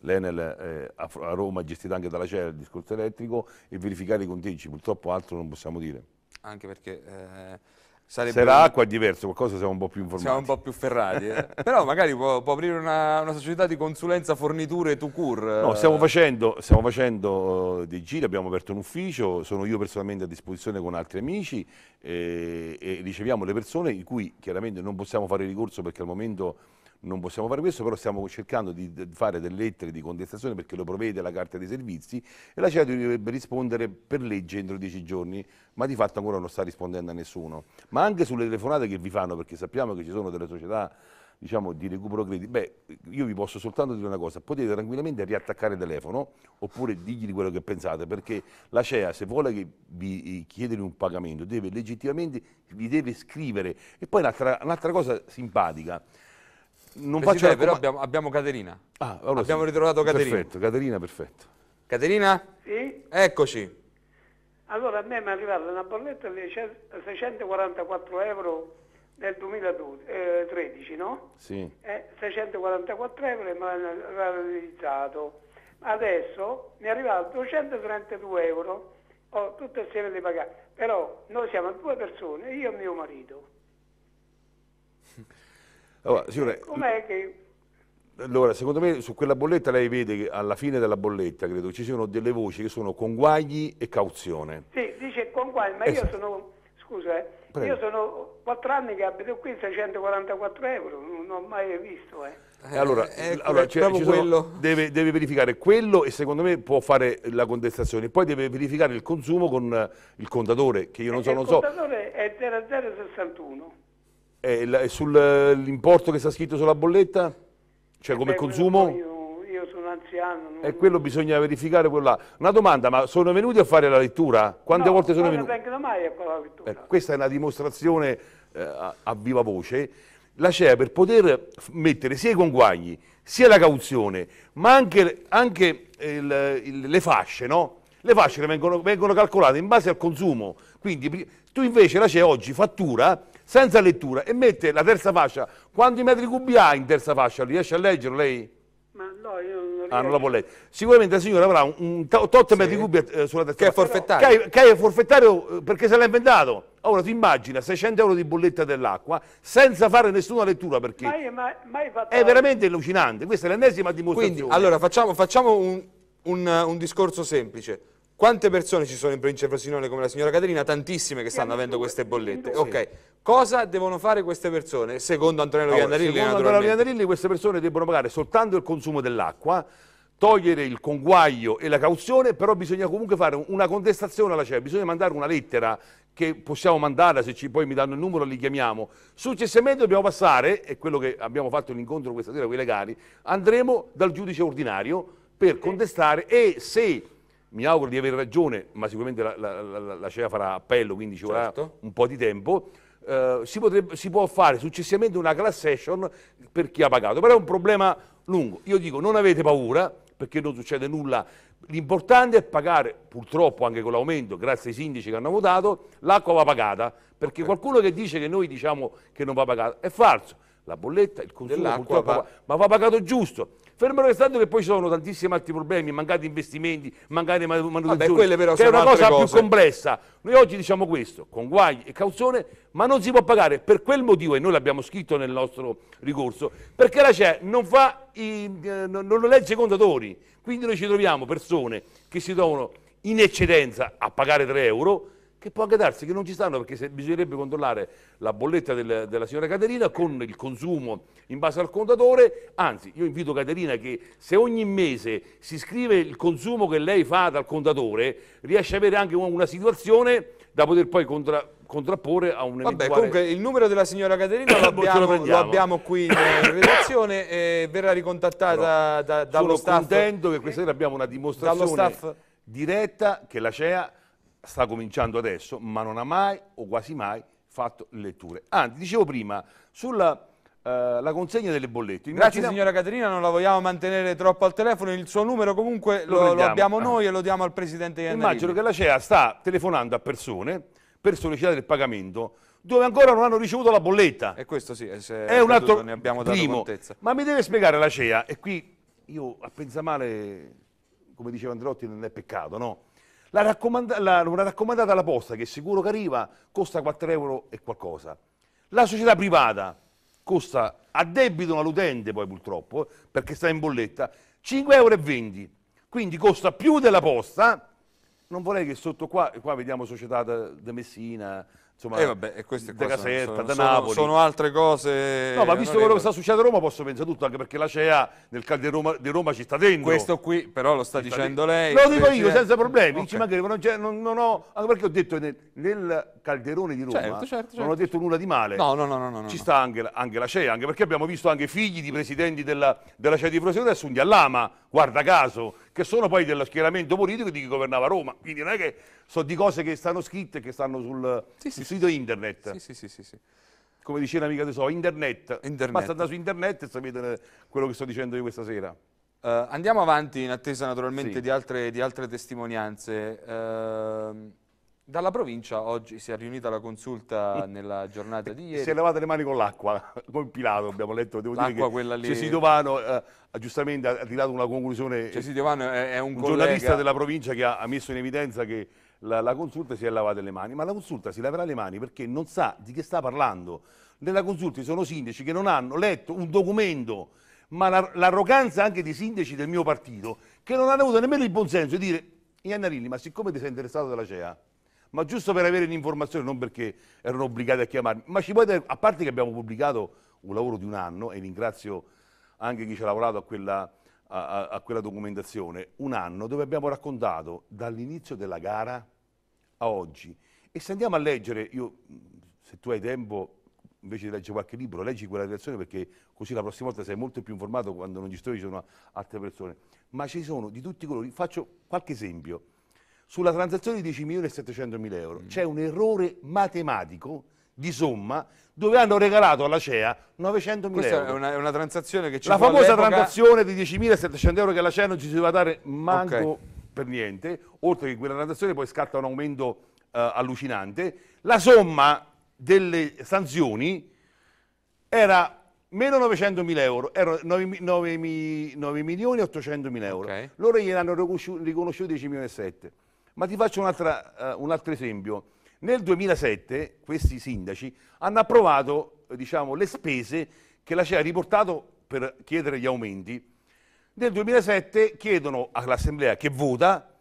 l'Enel eh, a, Roma gestita anche dalla CER, il discorso elettrico, e verificare i conteggi, purtroppo altro non possiamo dire. Anche perché... Eh, Sarebbe... Se l'acqua è diverso, qualcosa siamo un po' più informati. Siamo un po' più ferrati, eh? (laughs) però magari può, può aprire una, una, società di consulenza forniture to cure. No, stiamo facendo, stiamo facendo, eh, dei giri, abbiamo aperto un ufficio, sono io personalmente a disposizione con altri amici e, eh, e riceviamo le persone di cui chiaramente non possiamo fare ricorso perché al momento non possiamo fare questo, però stiamo cercando di fare delle lettere di contestazione perché lo provvede la carta dei servizi e la CEDU dovrebbe rispondere per legge entro dieci giorni, ma di fatto ancora non sta rispondendo a nessuno. Ma anche sulle telefonate che vi fanno, perché sappiamo che ci sono delle società diciamo, di recupero crediti, beh, io vi posso soltanto dire una cosa, potete tranquillamente riattaccare il telefono oppure digli quello che pensate, perché la CEA se vuole che vi eh, chiedere un pagamento deve legittimamente, vi deve scrivere. E poi un'altra un cosa simpatica, non faccio la però abbiamo, abbiamo, Caterina. Ah, allora abbiamo sì. ritrovato Caterina. Perfetto, Caterina, perfetto. Caterina? Sì. Eccoci. Allora a me mi è arrivata una bolletta di 644 euro nel 2013, eh, no? Sì. Eh, 644 euro e mi hanno realizzato. Adesso mi è arrivato 232 euro, ho oh, tutto insieme di pagare. Però noi siamo due persone, io e mio marito. (laughs) Allora, signore, Com'è che... Allora, secondo me su quella bolletta lei vede che alla fine della bolletta, credo, ci siano delle voci che sono conguagli e cauzione. Sì, dice conguagli, ma esatto. io sono, scusa, eh, io sono quattro anni che abito qui, 644 euro, non ho mai visto. Eh. Eh, allora, eh, ecco, allora cioè, sono, deve, deve, verificare quello e secondo me può fare la contestazione, poi deve verificare il consumo con il contatore, che io non so, eh, non so. Il contatore è 0061. E eh, eh, sull'importo eh, che sta scritto sulla bolletta? Cioè come beh, consumo? Io, io, sono anziano. Non... E quello bisogna verificare quello là. Una domanda, ma sono venuti a fare la lettura? Quante no, volte sono venuti? Non vengono mai a fare la lettura. Eh, questa è una dimostrazione eh, a, a, viva voce. La CEA per poter mettere sia i conguagli, sia la cauzione, ma anche, anche il, il, le fasce, no? Le fasce vengono, vengono calcolate in base al consumo. Quindi tu invece la CEA oggi fattura senza lettura e mette la terza fascia. Quanti metri cubi ha in terza fascia? Riesce a leggere lei? Ma no, io non riesco. Ah, non la può leggere. Sicuramente la signora avrà un, tot sì. metri cubi eh, sulla terza che fascia. È forfettario. Che, è, che è forfettario eh, perché se l'ha inventato. Ora tu immagina 600 euro di bolletta dell'acqua senza fare nessuna lettura perché mai, mai, mai è veramente allucinante. Questa è l'ennesima dimostrazione. Quindi, allora facciamo, facciamo un, un, un discorso semplice. Quante persone ci sono in provincia di Frosinone come la signora Caterina? Tantissime che stanno avendo queste bollette. Ok, cosa devono fare queste persone? Secondo Antonello allora, Viandarilli, Secondo Antonello Viandarilli queste persone devono pagare soltanto il consumo dell'acqua, togliere il conguaglio e la cauzione, però bisogna comunque fare una contestazione alla CEA, bisogna mandare una lettera che possiamo mandarla, se ci, poi mi danno il numero li chiamiamo. Successivamente dobbiamo passare, è quello che abbiamo fatto l'incontro questa sera con i legali, andremo dal giudice ordinario per contestare e se mi auguro di aver ragione, ma sicuramente la, la, la, la CEA farà appello, quindi ci vorrà certo. un po' di tempo, eh, si, potrebbe, si, può fare successivamente una class action per chi ha pagato, però è un problema lungo. Io dico non avete paura perché non succede nulla, l'importante è pagare, purtroppo anche con l'aumento, grazie ai sindaci che hanno votato, l'acqua va pagata, perché okay. qualcuno che dice che noi diciamo che non va pagata è falso, la bolletta, il consumo purtroppo va... ma va pagato giusto. Fermo restando che poi ci sono tantissimi altri problemi, mancati investimenti, mancate manutenzioni, Vabbè, che è una cosa cose. più complessa. Noi oggi diciamo questo, con guai e cauzione, ma non si può pagare per quel motivo, e noi l'abbiamo scritto nel nostro ricorso, perché la CE non, i, eh, non, non legge i contatori, quindi noi ci troviamo persone che si trovano in eccedenza a pagare 3 euro, che può anche darsi che non ci stanno perché se, bisognerebbe controllare la bolletta del, della signora Caterina con il consumo in base al contatore, anzi io invito Caterina che se ogni mese si scrive il consumo che lei fa dal contatore riesce ad avere anche una, una situazione da poter poi contra, contrapporre a un Vabbè, comunque il numero della signora Caterina lo, (coughs) boh, abbiamo, lo, lo abbiamo, qui eh, in redazione e verrà ricontattata Però, da, da, dallo staff. Sono contento che questa sera abbiamo una dimostrazione diretta che la CEA sta cominciando adesso, ma non ha mai o quasi mai fatto letture. Anzi, dicevo prima, sulla eh, la consegna delle bollette. Grazie signora Caterina, non la vogliamo mantenere troppo al telefono, il suo numero comunque lo, lo, lo abbiamo ah. noi e lo diamo al Presidente Iannelli. Immagino che la CEA sta telefonando a persone per sollecitare il pagamento dove ancora non hanno ricevuto la bolletta. E questo sì, è un altro ne abbiamo dato primo. contezza. Ma mi deve spiegare la CEA, e qui io a pensa male, come diceva Androtti, non è peccato, no? raccomanda, la, una raccomandata alla posta che sicuro che arriva costa 4 euro e qualcosa. La società privata costa a debito all'utente poi purtroppo, perché sta in bolletta, 5,20 euro. Quindi costa più della posta. Non vorrei che sotto qua, qua vediamo società di Messina, insomma, eh vabbè, e queste De Casetta, sono, da Napoli. Sono, sono altre cose. No, ma visto quello che sta succedendo a Roma posso pensare tutto, anche perché la CEA nel calcio di Roma, di Roma ci sta dentro. Questo qui però lo sta ci dicendo sta lei. Lo dico io senza problemi, okay. ci mancherebbe, non, non, non, ho, anche perché ho detto nel, nel calderone di Roma certo, certo, certo. non ho certo. detto nulla di male. No, no, no, no, no Ci sta anche, anche, la CEA, anche perché abbiamo visto anche figli di presidenti della, della CEA di Frosinone assunti all'AMA, guarda caso, che sono poi dello schieramento politico di chi governava Roma. Quindi non è che sono di cose che stanno scritte e che stanno sul, sì, sì, sito internet. Sì, sì, sì, sì. Come diceva l'amica di So, internet. internet. Basta andare su internet e sapete eh, quello che sto dicendo io questa sera. Uh, andiamo avanti in attesa naturalmente sì. di, altre, di, altre, testimonianze. Uh, dalla provincia oggi si è riunita la consulta nella giornata di ieri. Si è levate le mani con l'acqua, (laughs) con Pilato abbiamo letto, devo dire che quella lì... Cesidovano eh, giustamente ha tirato una conclusione... Cesidovano è, è un, un collega... giornalista della provincia che ha, ha messo in evidenza che la, la consulta si è lavata le mani, ma la consulta si laverà le mani perché non sa di che sta parlando. Nella consulta ci sono sindaci che non hanno letto un documento, ma la, l'arroganza anche dei sindaci del mio partito, che non hanno avuto nemmeno il buon senso di dire, Iannarilli, ma siccome ti sei interessato della CEA, ma giusto per avere l'informazione, non perché erano obbligati a chiamarmi, ma ci puoi dare, a parte che abbiamo pubblicato un lavoro di un anno, e ringrazio anche chi ci ha lavorato a quella a, a quella documentazione, un anno dove abbiamo raccontato dall'inizio della gara a oggi. E se andiamo a leggere, io se tu hai tempo invece di leggere qualche libro, leggi quella relazione perché così la prossima volta sei molto più informato quando non ci sto, ci sono altre persone. Ma ci sono di tutti i colori. Faccio qualche esempio. Sulla transazione di 10.700.000 euro mm. c'è un errore matematico di somma dove hanno regalato alla CEA 900 mila euro. Questa è una, è una, transazione che ci La famosa transazione di 10.700 euro che la CEA non ci si doveva dare manco okay. per niente, oltre che quella transazione poi scatta un aumento eh, allucinante. La somma delle sanzioni era meno 900 mila euro, erano 9, 9, 9 milioni e 800 mila euro. Okay. Loro gliel'hanno riconosciuto riconosciuti 10 milioni e 7. Ma ti faccio uh, un altro esempio. Nel 2007 questi sindaci hanno approvato diciamo, le spese che la CEA ha riportato per chiedere gli aumenti. Nel 2007 chiedono all'Assemblea che vota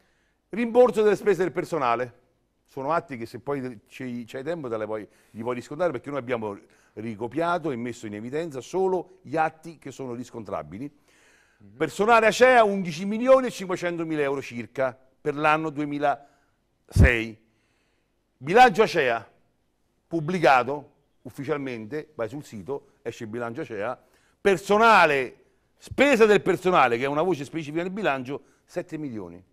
rimborso delle spese del personale. Sono atti che se poi c'hai tempo te puoi, li puoi riscontrare perché noi abbiamo ricopiato e messo in evidenza solo gli atti che sono riscontrabili. Mhm. Personale ACEA 11 milioni euro circa per l'anno 2006. Bilancio Acea, pubblicato ufficialmente, vai sul sito, esce il bilancio Acea, personale, spesa del personale, che è una voce specifica nel bilancio, 7 milioni.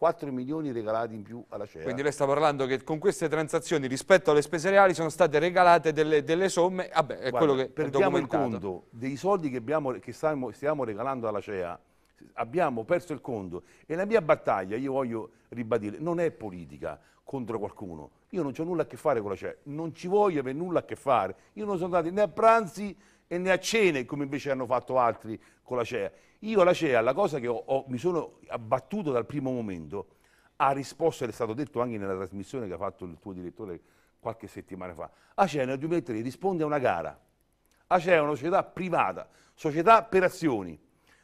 4 milioni regalati in più alla CEA. Quindi lei sta parlando che con queste transazioni rispetto alle spese reali sono state regalate delle, delle somme, vabbè è Guarda, quello che perdiamo il conto dei soldi che, abbiamo, che stiamo, stiamo, regalando alla CEA, abbiamo perso il conto e la mia battaglia, io voglio ribadire, non è politica, contro qualcuno. Io non ho nulla a che fare con la CE, non ci voglio avere nulla a che fare. Io non sono andato né a pranzi e né a cene come invece hanno fatto altri con la CEA. Io la CEA, la cosa che ho, ho, mi sono abbattuto dal primo momento, ha risposto, ed è stato detto anche nella trasmissione che ha fatto il tuo direttore qualche settimana fa, ACEA nel 2003 risponde a una gara, ACEA è una società privata, società per azioni,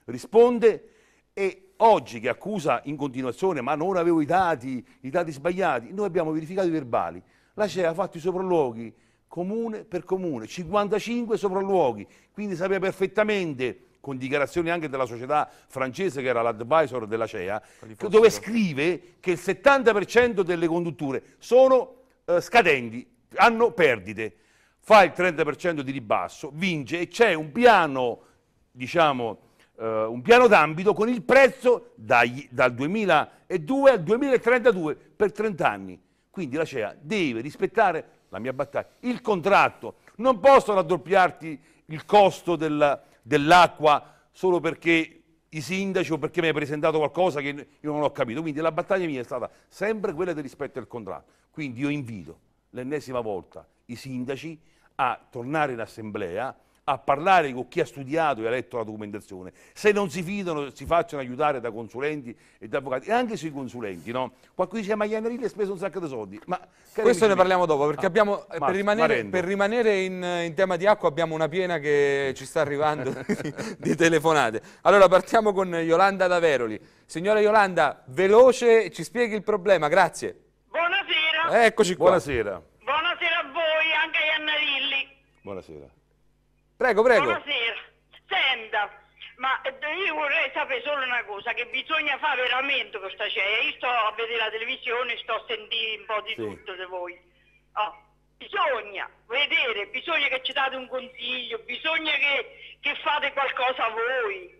risponde e oggi che accusa in continuazione ma non avevo i dati, i dati sbagliati, noi abbiamo verificato i verbali, la CEA ha fatto i sopralluoghi comune per comune, 55 sopralluoghi, quindi sapeva perfettamente con dichiarazioni anche della società francese che era l'advisor della CEA, dove scrive che il 70% delle condutture sono eh, scadenti, hanno perdite, fa il 30% di ribasso, vince e c'è un piano, diciamo, eh, un piano d'ambito con il prezzo dagli, dal 2002 al 2032 per 30 anni. Quindi la CEA deve rispettare la mia battaglia, il contratto. Non posso raddoppiarti il costo del, dell'acqua solo perché i sindaci o perché mi hai presentato qualcosa che io non ho capito. Quindi la battaglia mia è stata sempre quella del rispetto del contratto. Quindi io invito l'ennesima volta i sindaci a tornare in assemblea a parlare con chi ha studiato e ha letto la documentazione. Se non si fidano, si facciano aiutare da consulenti e da avvocati. E anche sui consulenti, no? Qualcuno dice, ma Iannarelli ha speso un sacco di soldi. Ma, Questo ne parliamo dopo, perché ah, abbiamo, Marzo, eh, per rimanere, per rimanere in, in, tema di acqua abbiamo una piena che ci sta arrivando (laughs) di, di telefonate. Allora partiamo con Yolanda Daveroli. Signora Yolanda, veloce, ci spieghi il problema, grazie. Buonasera. Eccoci qua. Buonasera. Buonasera a voi, anche a Iannarelli. Buonasera. Prego, prego. Buonasera. Senta, ma io vorrei sapere solo una cosa, che bisogna fare veramente questa cena. Io sto a vedere la televisione, sto a sentire un po' di sì. tutto di voi. Oh, ah, bisogna vedere, bisogna che ci date un consiglio, bisogna che, che fate qualcosa voi.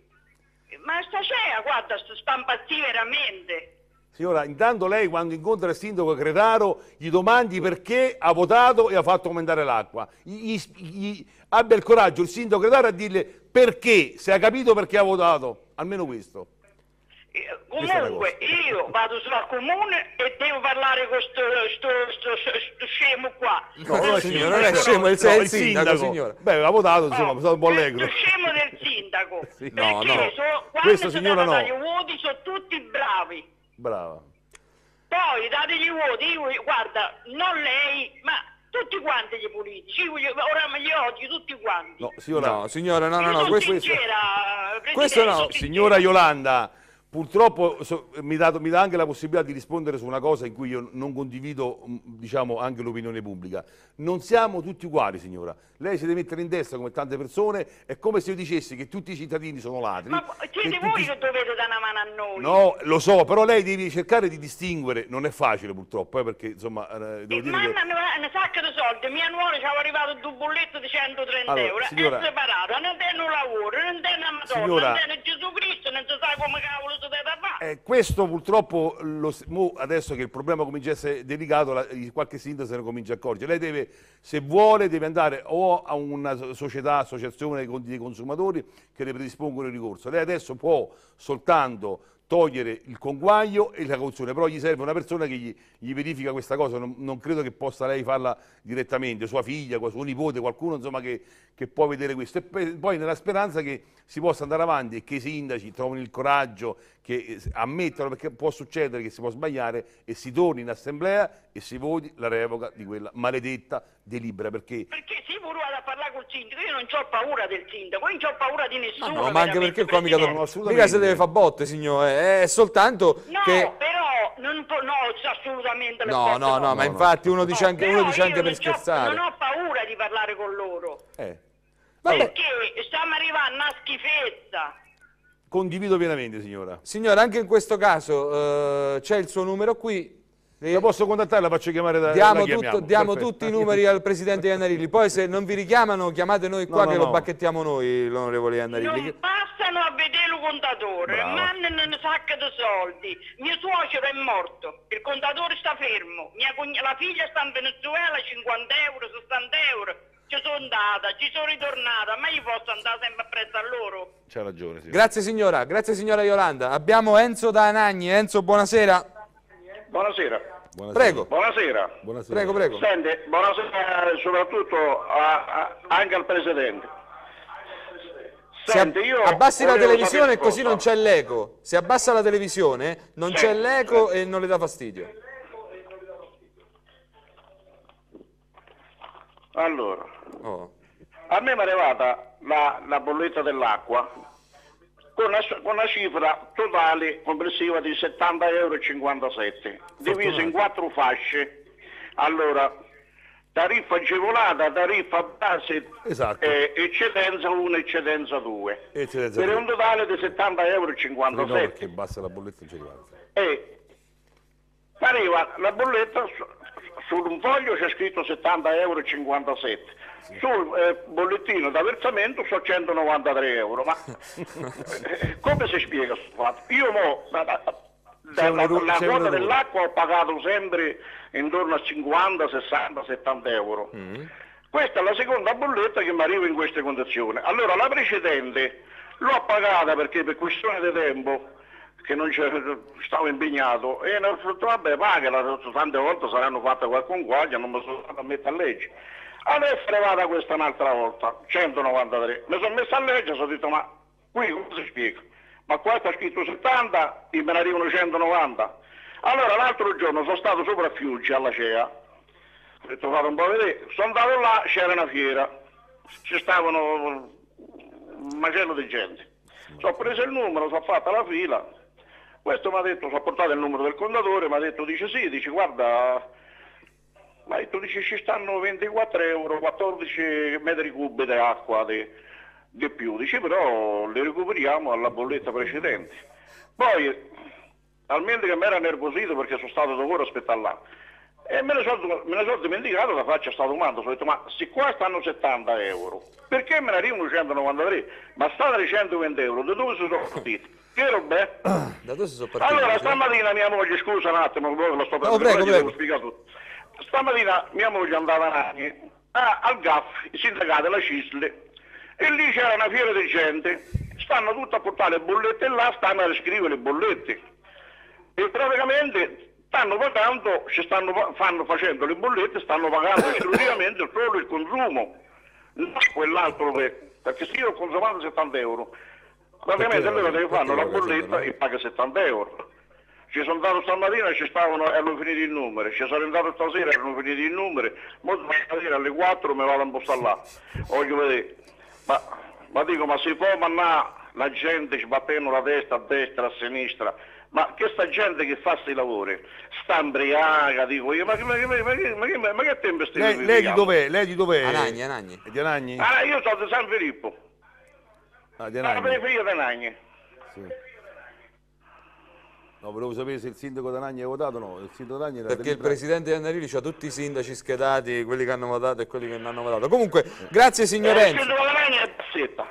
Ma sta cena, guarda, sto spampazzi veramente. Signora, intanto lei quando incontra il sindaco Cretaro gli domandi perché ha votato e ha fatto aumentare l'acqua. Gli, gli, abbia il coraggio il sindaco Cretare a dirle perché, se ha capito perché ha votato, almeno questo. Eh, comunque io vado sul comune e devo parlare con questo scemo qua. No, no signora, non è scemo, il, no, il sindaco, Signora. Beh, ha votato, insomma, è stato un po' eh, allegro. Lo scemo del sindaco. (laughs) sì. No, no. So, questo signora no. I voti sono tutti bravi. Brava. Poi dategli i voti, io, guarda, non lei, ma tutti quanti gli politici, io, ora li odio tutti quanti. No, signora, no, signora, no, no, no, questo, sincera, questo no, signora Yolanda. Purtroppo so, mi, dato, mi, dà anche la possibilità di rispondere su una cosa in cui io non condivido mm, diciamo, anche l'opinione pubblica. Non siamo tutti uguali, signora. Lei si deve mettere in destra come tante persone, è come se io dicessi che tutti i cittadini sono ladri. Ma siete voi che dovete dare una mano a noi. No, lo so, però lei deve cercare di distinguere, non è facile purtroppo, eh, perché insomma... Eh, devo dire mamma che... ne sacca di soldi, mia nuora ci aveva arrivato due bolletto di 130 allora, euro, signora... è separato, non è un lavoro, non tiene Madonna, signora... non tiene Gesù Cristo, non si sa come cavolo eh, questo purtroppo, lo, adesso che il problema comincia a essere delicato, la, qualche sindaco se ne comincia a accorgere. Lei deve, se vuole, deve andare o a una società, associazione dei consumatori che le predispongono il ricorso. Lei adesso può soltanto togliere il conguaglio e la cauzione, però gli serve una persona che gli, gli verifica questa cosa, non, non, credo che possa lei farla direttamente, sua figlia, suo nipote, qualcuno insomma, che, che, può vedere questo e poi nella speranza che si possa andare avanti e che i sindaci trovino il coraggio, che eh, ammettano perché può succedere che si può sbagliare e si torni in assemblea e si voti la revoca di quella maledetta delibera. Perché, perché se pure vado a parlare col sindaco, io non ho paura del sindaco, io non ho paura di nessuno. Ma no, ma anche perché qua mica, assolutamente mica si deve fare botte, signore, eh, è soltanto no, che... però non può, no, assolutamente no, no, no, no, ma no. infatti uno dice anche, uno dice anche per scherzare. Non ho paura di parlare con loro. Eh. Perché stiamo arrivando a una schifezza. Condivido pienamente, signora. Signora, anche in questo caso eh, c'è il suo numero qui, la posso contattare, la faccio chiamare da Diamo, tutto, diamo tutti i numeri al presidente Iannarilli, poi se non vi richiamano chiamate noi qua no, no, che no. lo bacchettiamo noi l'onorevole Iannarilli. Non passano a vedere il contatore, Bravo. mandano un sacco di soldi, mio suocero è morto, il contatore sta fermo, la figlia sta in Venezuela, 50 euro, 60 euro, ci sono andata, ci sono ritornata, ma io posso andare sempre appresso a loro. C'ha ragione. Signora. Grazie signora, grazie signora Yolanda. Abbiamo Enzo da Anagni, Enzo buonasera. Buonasera. Buonasera. Prego. Buonasera. buonasera. Prego, prego. Senti, buonasera soprattutto a, a, anche al Presidente. Senti, io abbassi la televisione e così non c'è l'eco. Se abbassa la televisione non c'è l'eco e non le dà fastidio. Allora, oh. a me mi è arrivata la, la bolletta dell'acqua con una, con una cifra totale complessiva di 70,57 euro, diviso in quattro fasce. Allora, tariffa agevolata, tariffa base, esatto. eh, eccedenza 1, eccedenza 2. Eccedenza per 2. un totale di 70,57 euro. Perché basta la bolletta in generale. Eh, pareva la bolletta sul foglio c'è scritto 70,57 euro, sì. sul eh, bollettino da versamento sono 193 euro, ma (laughs) eh, come si spiega questo fatto? Io mo, da, da, da, una, la, la quota dell'acqua ho pagato sempre intorno a 50, 60, 70 euro. Mm. Questa è la seconda bolletta che mi arriva in queste condizioni. Allora la precedente l'ho pagata perché per questione di tempo che non stavo impegnato e ho detto vabbè pagala, tante volte saranno fatte qualche conguaglia, non mi sono stato a mettere a legge. Adesso è arrivata questa un'altra volta, 193, mi sono messo a legge e ho detto ma qui come si spiega? Ma qua sta scritto 70 e me ne arrivano 190. Allora l'altro giorno sono stato sopra a Fiuggi alla CEA, ho detto fate un po' vedere, sono andato là, c'era una fiera, ci stavano un macello di gente. Ho preso il numero, ho fatto la fila, questo mi ha detto, sono portato il numero del contatore, mi ha detto, dice sì, dice guarda, mi ha detto, dice ci stanno 24 euro, 14 metri cubi di acqua di, più, dice però le recuperiamo alla bolletta precedente. Poi, almeno che mi era nervosito perché sono stato dopo ora aspettare là, e me ne sono, so dimenticato la faccia sta domanda, ho detto ma se qua stanno 70 euro, perché me ne arrivano 193? Ma stanno 120 euro, da dove si sono partiti? Che robe? Da dove si sono partiti? Allora, stamattina mia moglie, scusa un attimo, lo sto oh, prego, prego. Spiegato. Stamattina mia moglie andava a Rani, al GAF, il sindacato della CISLE, e lì c'era una fiera di gente, stanno tutti a portare le bollette là stanno a scrivere le bollette. E praticamente stanno pagando, ci stanno fanno, facendo le bollette, stanno pagando (coughs) esclusivamente solo il consumo, non quell'altro che, perché se io ho consumato 70 euro, Praticamente loro ti fanno la bolletta e paga 70 euro. Ci sono andato stamattina e ci stavano, e hanno finito i numeri, ci sono andato stasera, e hanno finito i numeri, mo stasera alle 4 mi vado a impostare là. (laughs) Voglio vedere. Ma, ma, dico, ma si può mannà la gente sbattendo la testa a destra, a sinistra, ma questa gente che fa questi lavori sta imbriaca, dico io, ma, ma, ma che tempo stai Lei, lei di dov'è? Lei di dov'è? Anagni, Anagni. È di Anagni? Ah, io sono di San Filippo. Ah, di Anagni. Ah, io Anagni. Sì. No, volevo sapere se il sindaco D'Anagni ha votato o no. Il sindaco era Perché il presidente Iannarili ha tutti i sindaci schedati, quelli che hanno votato e quelli che non hanno votato. Comunque, grazie signor eh, Il sindaco D'Anagni è zeppa.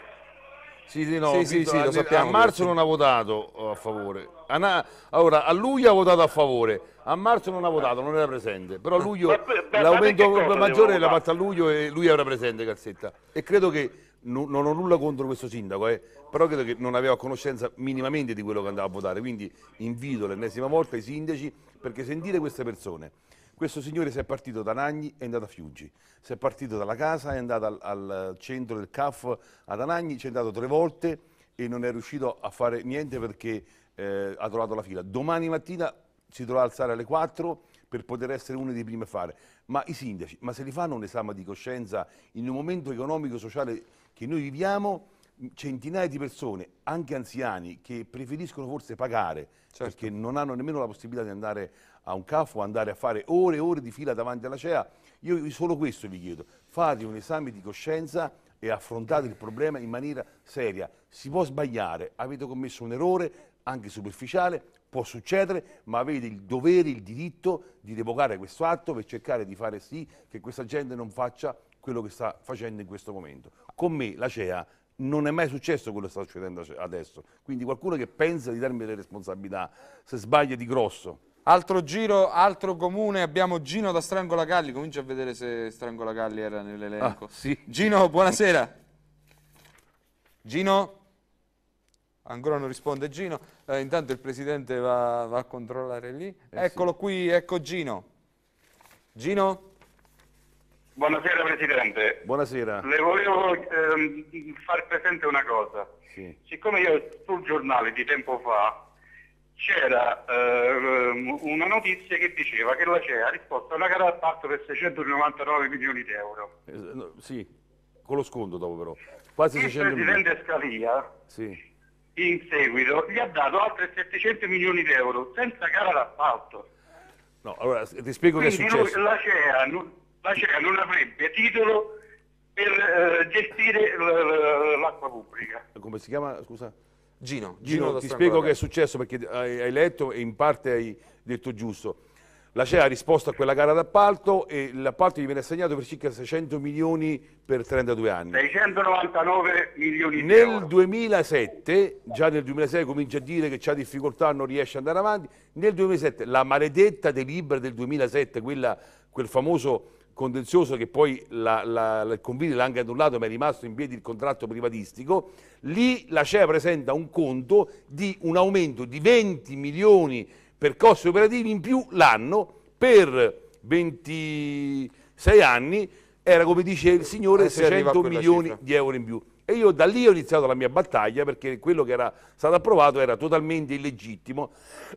Sì, sì, no, sì, sì, sì, lo eh, sappiamo. A marzo non ha votato eh, a favore. Ana, allora, a luglio ha votato a favore, a marzo non ha votato, non era presente. Però a luglio eh, l'aumento maggiore l'ha fatto a luglio e lui era presente, Cazzetta. E credo che non, non ho nulla contro questo sindaco, eh, però credo che non aveva conoscenza minimamente di quello che andava a votare, quindi invito l'ennesima volta i sindaci perché sentire queste persone. Questo signore si è partito da Nagni e è andato a Fiuggi, si è partito dalla casa, è andato al, al centro del CAF ad Anagni, ci è andato tre volte e non è riuscito a fare niente perché eh, ha trovato la fila. Domani mattina si dovrà alzare alle 4 per poter essere uno dei primi a fare. Ma i sindaci, ma se li fanno un esame di coscienza in un momento economico, sociale che noi viviamo mm, centinaia di persone, anche anziani, che preferiscono forse pagare certo. perché non hanno nemmeno la possibilità di andare a un CAF o andare a fare ore e ore di fila davanti alla CEA. Io solo questo vi chiedo, fate un esame di coscienza e affrontate il problema in maniera seria. Si può sbagliare, avete commesso un errore, anche superficiale, può succedere, ma avete il dovere, il diritto di revocare questo atto per cercare di fare sì che questa gente non faccia quello che sta facendo in questo momento. Con me la CEA non è mai successo quello che sta succedendo adesso, quindi qualcuno che pensa di darmi le responsabilità, se sbaglia di grosso. Altro giro, altro comune, abbiamo Gino da Strangola Strangolagalli, comincia a vedere se Strangola Strangolagalli era nell'elenco. Ah, sì. Gino, buonasera. Gino? Ancora non risponde Gino, eh, intanto il presidente va, va a controllare lì. Eh, Eccolo sì. qui, ecco Gino. Gino? Buonasera Presidente. Buonasera. Le volevo ehm, far presente una cosa. Sì. Siccome io sul giornale di tempo fa c'era ehm, una notizia che diceva che la CEA ha risposto a una gara d'appalto per 699 milioni di euro. Eh, no, sì, con lo sconto dopo però. Quasi Il Presidente milioni. Scalia sì. in seguito gli ha dato altri 700 milioni di euro senza gara d'appalto. No, allora ti spiego Quindi che è successo. Lui, la CEA la CEA non avrebbe titolo per eh, gestire eh, l'acqua pubblica. Come si chiama, scusa? Gino. Gino, Gino ti spiego che è successo perché hai, hai letto e in parte hai detto giusto. La CEA ha risposto a quella gara d'appalto e l'appalto gli viene assegnato per circa 600 milioni per 32 anni. 699 milioni di euro. Nel 2007, già nel 2006 comincia a dire che ha difficoltà, non riesce ad andare avanti, nel 2007 la maledetta delibera del 2007, quella, quel famoso contenzioso che poi la, la, il Convini l'ha anche annullato ma è rimasto in piedi il contratto privatistico, lì la CEA presenta un conto di un aumento di 20 milioni per costi operativi in più l'anno per 26 anni, era come dice il signore 600 eh milioni cifra. di euro in più. E io da lì ho iniziato la mia battaglia perché quello che era stato approvato era totalmente illegittimo, (coughs)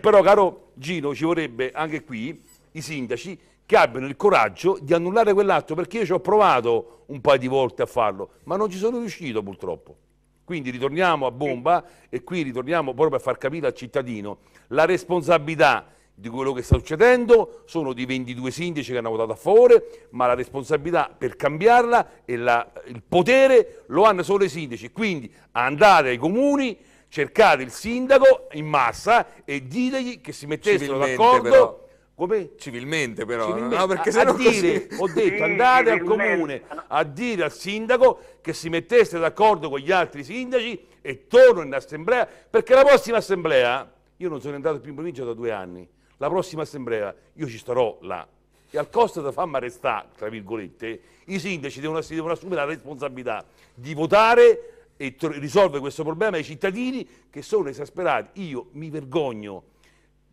però caro Gino ci vorrebbe anche qui i sindaci che abbiano il coraggio di annullare quell'atto, perché io ci ho provato un paio di volte a farlo, ma non ci sono riuscito purtroppo. Quindi ritorniamo a bomba e qui ritorniamo proprio a far capire al cittadino la responsabilità di quello che sta succedendo, sono di 22 sindaci che hanno votato a favore, ma la responsabilità per cambiarla e la, il potere lo hanno solo i sindaci. Quindi andate ai comuni, cercate il sindaco in massa e ditegli che si mettessero d'accordo come? Civilmente però, Civilmente. no? Perché a, a dire, così... ho detto, sì, andate al comune a dire al sindaco che si metteste d'accordo con gli altri sindaci e torno in assemblea, perché la prossima assemblea, io non sono entrato più in provincia da due anni, la prossima assemblea io ci starò là. E al costo di farmi arrestare, tra virgolette, i sindaci devono, si devono assumere la responsabilità di votare e risolvere questo problema ai cittadini che sono esasperati. Io mi vergogno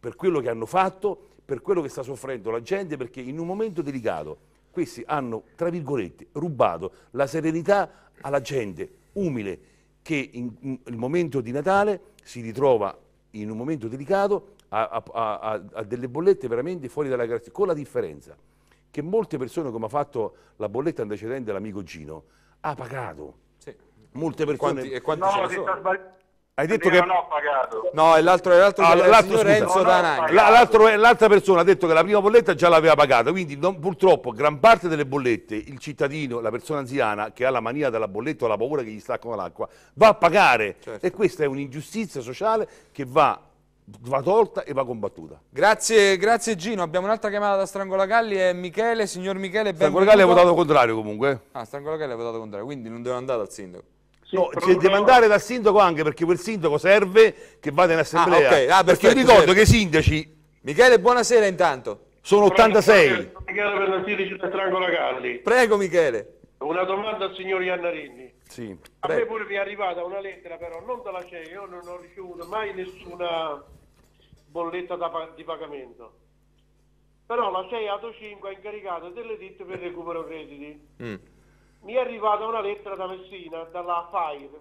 per quello che hanno fatto per quello che sta soffrendo la gente, perché in un momento delicato questi hanno, tra virgolette, rubato la serenità alla gente umile che in, in, il momento di Natale si ritrova in un momento delicato a, a, a, a delle bollette veramente fuori dalla grazia, con la differenza che molte persone, come ha fatto la bolletta antecedente l'amico Gino, ha pagato. Sì. Molte persone... Quanti, e quanti no, hai detto che... non ho pagato. No, è l'altro, è l'altro, ah, l'altro Renzo l'altra persona ha detto che la prima bolletta già l'aveva pagata, quindi non, purtroppo gran parte delle bollette il cittadino, la persona anziana che ha la mania della bolletta o la paura che gli staccano l'acqua, va a pagare. Certo. E questa è un'ingiustizia sociale che va va tolta e va combattuta. Grazie, grazie Gino, abbiamo un'altra chiamata da Strangolagalli, è Michele, signor Michele, benvenuto. Strangolagalli ha votato contrario comunque. Ah, Strangolagalli ha votato contrario, quindi non deve andare al sindaco. No, c'è da mandare dal sindaco anche perché quel sindaco serve che vada in ah, assemblea. Ah, okay. ah, perché io ricordo certo. che i sindaci. Michele, buonasera intanto. Sono 86. Michele per la Strangola Galli. Prego Michele. Una domanda al signor Iannarini. Sì, a me pure mi è arrivata una lettera però, non dalla CEI, io non ho ricevuto mai nessuna bolletta da, di pagamento. Però la CEI Auto 5 ha incaricato delle ditte per recupero crediti. Mm mi è arrivata una lettera da Messina, dalla FAIR,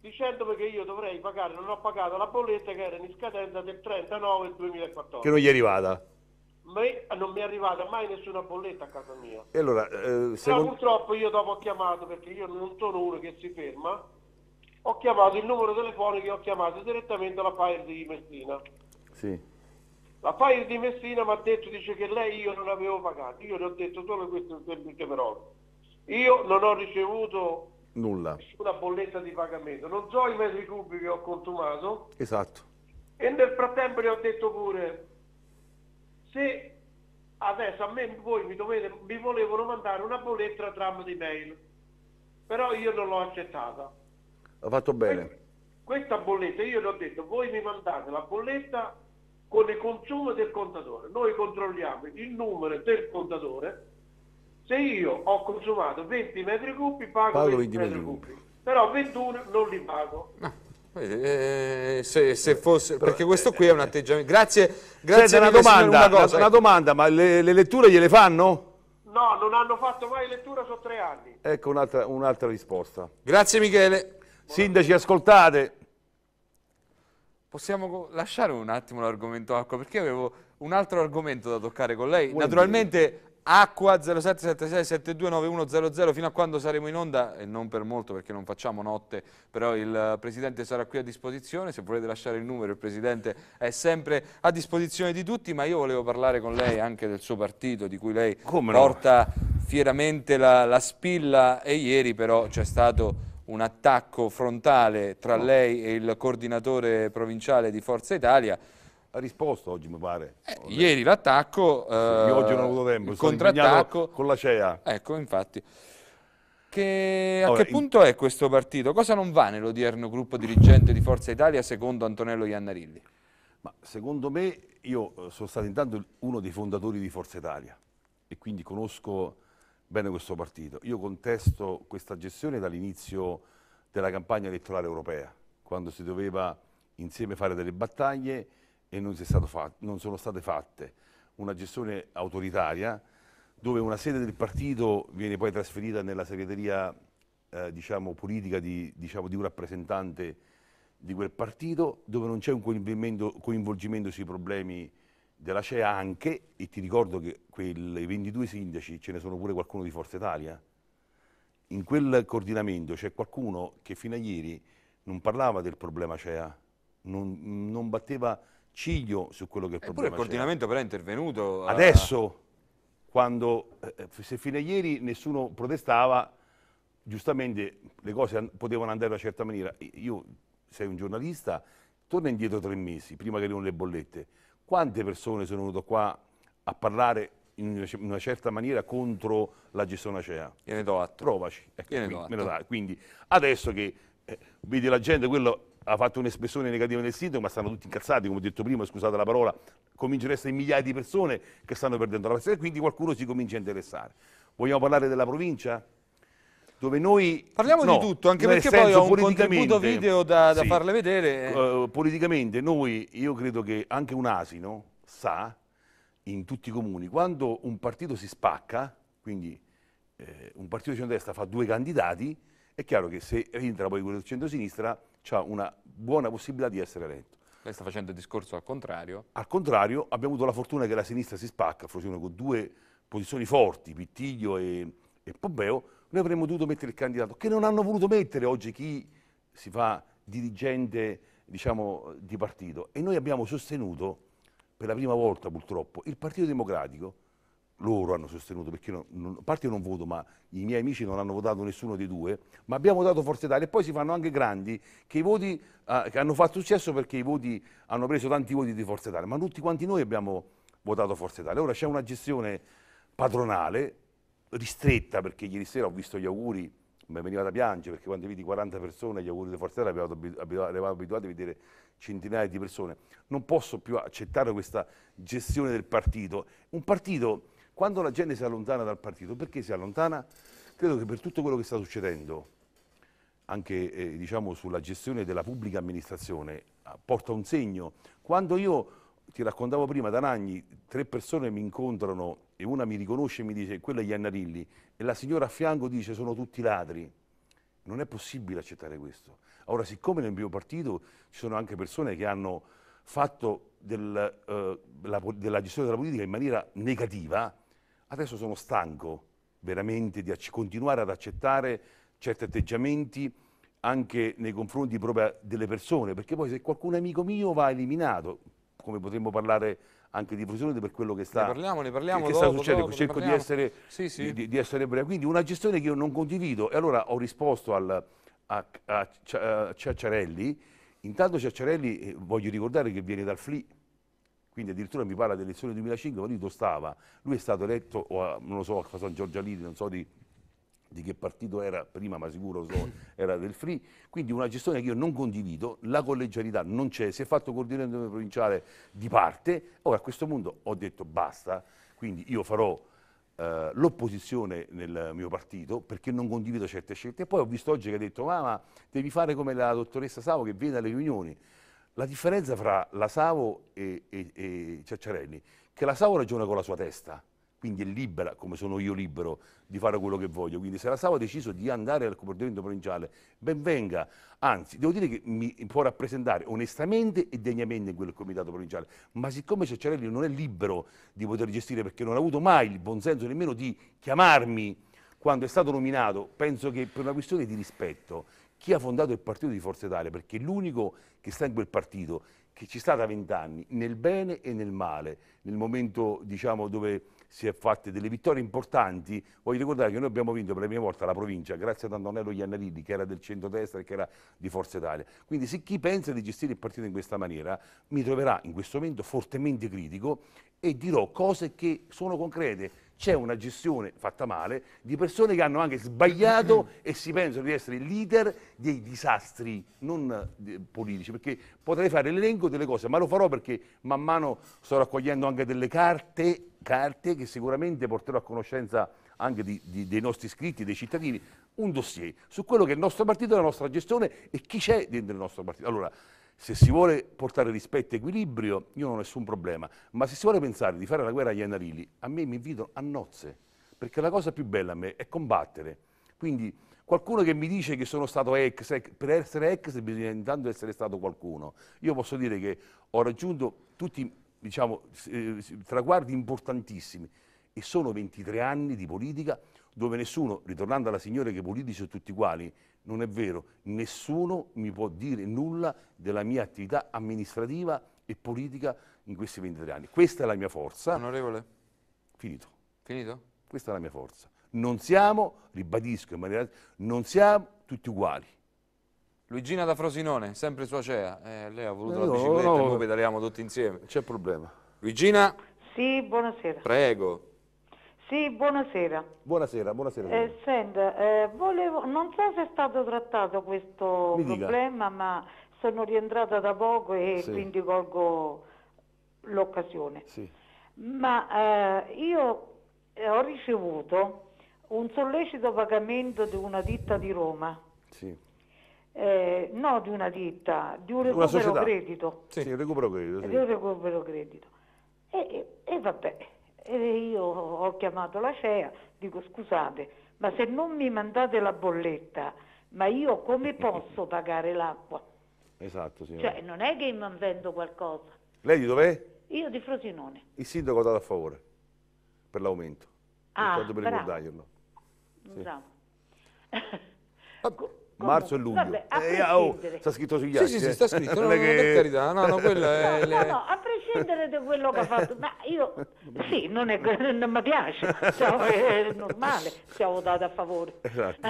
dicendomi che io dovrei pagare, non ho pagato la bolletta che era in scadenza del 39 2014. Che non gli è arrivata? Ma non mi è arrivata mai nessuna bolletta a casa mia. E allora, eh, secondo... purtroppo io dopo ho chiamato, perché io non sono uno che si ferma, ho chiamato il numero telefonico e ho chiamato direttamente la FAIR di Messina. Sì. La Fair di Messina mi ha detto dice che lei io non avevo pagato, io le ho detto solo queste semplici però Io non ho ricevuto Nulla. nessuna bolletta di pagamento, non so i metri cubi che ho consumato. Esatto. E nel frattempo le ho detto pure, se adesso a me voi mi, dovete, mi volevano mandare una bolletta tramite mail, però io non l'ho accettata. Ha fatto bene. questa bolletta, io le ho detto, voi mi mandate la bolletta con il consumo del contatore. Noi controlliamo il numero del contatore. Se io ho consumato 20 metri cubi, pago, pago 20, 20 metri cubi. Però 21 non li pago. No. Eh, se, se, fosse, perché questo eh, qui è un eh, eh. atteggiamento. Grazie, grazie Senta, una, domanda, una, cosa, una ecco. domanda, ma le, le, letture gliele fanno? No, non hanno fatto mai lettura, sono tre anni. Ecco un'altra un risposta. Grazie Michele. Sindaci, ascoltate possiamo lasciare un attimo l'argomento acqua, perché avevo un altro argomento da toccare con lei. Buon Naturalmente dire. acqua 0776729100 fino a quando saremo in onda, e non per molto perché non facciamo notte, però il Presidente sarà qui a disposizione, se volete lasciare il numero il Presidente è sempre a disposizione di tutti, ma io volevo parlare con lei anche del suo partito, di cui lei Come porta no? fieramente la, la spilla e ieri però c'è stato un attacco frontale tra lei e il coordinatore provinciale di Forza Italia. Ha risposto oggi mi pare. Eh, ieri l'attacco, eh, oggi non ho eh, avuto tempo, il contrattacco con la CEA. Ecco, infatti. Che, a allora, che punto in... è questo partito? Cosa non va nell'odierno gruppo dirigente di Forza Italia secondo Antonello Iannarilli? Ma secondo me io eh, sono stato intanto uno dei fondatori di Forza Italia e quindi conosco bene questo partito. Io contesto questa gestione dall'inizio della campagna elettorale europea, quando si doveva insieme fare delle battaglie e non, non sono state fatte. Una gestione autoritaria dove una sede del partito viene poi trasferita nella segreteria eh, diciamo, politica di, diciamo, di un rappresentante di quel partito, dove non c'è un coinvolgimento, coinvolgimento sui problemi della CEA anche, e ti ricordo che quei 22 sindaci ce ne sono pure qualcuno di Forza Italia, in quel coordinamento c'è qualcuno che fino a ieri non parlava del problema CEA, non, non batteva ciglio su quello che è il Eppure problema. Eppure il coordinamento però è intervenuto. A... Adesso, quando, eh, se fino a ieri nessuno protestava, giustamente le cose potevano andare in una certa maniera. Io, sei un giornalista, torna indietro tre mesi, prima che arrivano le bollette. Quante persone sono venute qua a parlare in una certa maniera contro la gestione ACEA? Gliene do atto. Provaci. Ecco, quindi, do atto. quindi, adesso che eh, vedi la gente, quello ha fatto un'espressione negativa nel sindaco, ma stanno tutti incazzati, come ho detto prima, scusate la parola, cominciano ad essere migliaia di persone che stanno perdendo la pazienza e quindi qualcuno si comincia a interessare. Vogliamo parlare della provincia? dove noi... Parliamo no, di tutto, anche perché poi ho un contributo video da, da sì, farle vedere. Uh, politicamente noi, io credo che anche un asino sa, in tutti i comuni, quando un partito si spacca, quindi eh, un partito di centrodestra fa due candidati, è chiaro che se rientra poi quello del centrosinistra c'ha una buona possibilità di essere eletto. Lei sta facendo il discorso al contrario? Al contrario, abbiamo avuto la fortuna che la sinistra si spacca, Frosione con due posizioni forti, Pittiglio e, e Pompeo, noi avremmo dovuto mettere il candidato, che non hanno voluto mettere oggi chi si fa dirigente diciamo, di partito. E noi abbiamo sostenuto, per la prima volta purtroppo, il Partito Democratico, loro hanno sostenuto, perché non, non, a parte io non voto, ma i miei amici non hanno votato nessuno dei due, ma abbiamo votato Forza Italia e poi si fanno anche grandi che i voti eh, che hanno fatto successo perché i voti hanno preso tanti voti di Forza Italia, ma tutti quanti noi abbiamo votato Forza Italia. Ora c'è una gestione padronale ristretta perché ieri sera ho visto gli auguri, mi veniva da piangere perché quando vedi 40 persone gli auguri di Forza Italia eravamo abituati a vedere centinaia di persone. Non posso più accettare questa gestione del partito. Un partito, quando la gente si allontana dal partito, perché si allontana? Credo che per tutto quello che sta succedendo, anche eh, diciamo, sulla gestione della pubblica amministrazione, eh, porta un segno. Quando io ti raccontavo prima, ad Anagni tre persone mi incontrano e una mi riconosce e mi dice quella è Iannarilli e la signora a fianco dice sono tutti ladri. Non è possibile accettare questo. Ora, siccome nel mio partito ci sono anche persone che hanno fatto del, eh, la, della gestione della politica in maniera negativa, adesso sono stanco veramente di continuare ad accettare certi atteggiamenti anche nei confronti proprio delle persone, perché poi se qualcuno è amico mio va eliminato, come potremmo parlare anche di Frosinone per quello che sta, ne parliamo, ne parliamo che dopo, sta succedendo, dopo, cerco di essere, sì, sì. Di, di essere, breve. Quindi una gestione che io non condivido e allora ho risposto al, a, a, a Ciacciarelli, intanto Ciacciarelli eh, voglio ricordare che viene dal FLI, quindi addirittura mi parla delle elezioni 2005, ma lui dove stava? Lui è stato eletto, o a, non lo so, a San Giorgia Lidi, non so di di che partito era prima, ma sicuro so, (laughs) era del Free. Quindi una gestione che io non condivido, la collegialità non c'è, si è fatto coordinamento provinciale di parte. Ora a questo punto ho detto basta, quindi io farò eh, l'opposizione nel mio partito perché non condivido certe scelte. E poi ho visto oggi che ha detto ma, ma devi fare come la dottoressa Savo che viene alle riunioni. La differenza fra la Savo e, e, e Ciacciarelli è che la Savo ragiona con la sua testa quindi è libera, come sono io libero, di fare quello che voglio. Quindi se la SAU ha deciso di andare al coordinamento provinciale, ben venga, anzi, devo dire che mi può rappresentare onestamente e degnamente in quel comitato provinciale, ma siccome Cecciarelli non è libero di poter gestire perché non ha avuto mai il buon senso nemmeno di chiamarmi quando è stato nominato, penso che per una questione di rispetto, chi ha fondato il partito di Forza Italia, perché è l'unico che sta in quel partito, che ci sta da vent'anni, nel bene e nel male, nel momento diciamo, dove si è fatte delle vittorie importanti, voglio ricordare che noi abbiamo vinto per la prima volta la provincia, grazie ad Antonello Iannaridi, che era del centro centrodestra e che era di Forza Italia. Quindi se chi pensa di gestire il partito in questa maniera, mi troverà in questo momento fortemente critico e dirò cose che sono concrete, c'è una gestione fatta male di persone che hanno anche sbagliato (clears throat) e si pensano di essere leader dei disastri non eh, politici, perché potrei fare l'elenco delle cose, ma lo farò perché man mano sto raccogliendo anche delle carte, carte che sicuramente porterò a conoscenza anche di, di, dei nostri iscritti, dei cittadini, un dossier su quello che è il nostro partito, la nostra gestione e chi c'è dentro il nostro partito. Allora, se si vuole portare rispetto e equilibrio, io non ho nessun problema, ma se si vuole pensare di fare la guerra agli anarili, a me mi invitano a nozze, perché la cosa più bella a me è combattere. Quindi qualcuno che mi dice che sono stato ex, ex per essere ex bisogna intanto essere stato qualcuno. Io posso dire che ho raggiunto tutti diciamo, eh, traguardi importantissimi e sono 23 anni di politica dove nessuno, ritornando alla signora che politici sono tutti uguali, non è vero, nessuno mi può dire nulla della mia attività amministrativa e politica in questi 23 anni. Questa è la mia forza. Onorevole. Finito. Finito? Questa è la mia forza. Non siamo, ribadisco in maniera, non siamo tutti uguali. Luigina da Frosinone, sempre sua CEA, eh, lei ha voluto eh, la bicicletta, no, no. noi pedaliamo tutti insieme. C'è problema. Luigina? Sì, buonasera. Prego. Sì, buonasera. Buonasera, buonasera. Eh, senta, eh, volevo, non so se è stato trattato questo problema, ma sono rientrata da poco e sì. quindi colgo l'occasione. Sì. Ma eh, io eh, ho ricevuto un sollecito pagamento di una ditta di Roma. Sì. Eh, no di una ditta, di un recupero credito. Sì, recupero credito. Sì. Di un recupero credito. E, e, e vabbè, e io ho chiamato la CEA, dico scusate, ma se non mi mandate la bolletta, ma io come (laughs) posso pagare l'acqua? Esatto, signora. Cioè, non è che mi vendo qualcosa. Lei di dov'è? Io di Frosinone. Il sindaco ha dato a favore per l'aumento. Ah, per ricordarglielo. Mm, sì. Bravo. Ah, (laughs) marzo e luglio. Vabbè, eh, oh, sta scritto sugli altri. Sì, sì, sì, eh. sta scritto. (laughs) non è che... per carità, no, no, quello è... (laughs) No, le... no, a prescindere da quello che ha fatto, ma io, sì, non, è, non mi piace, (laughs) cioè, è normale, siamo dati a favore. Esatto.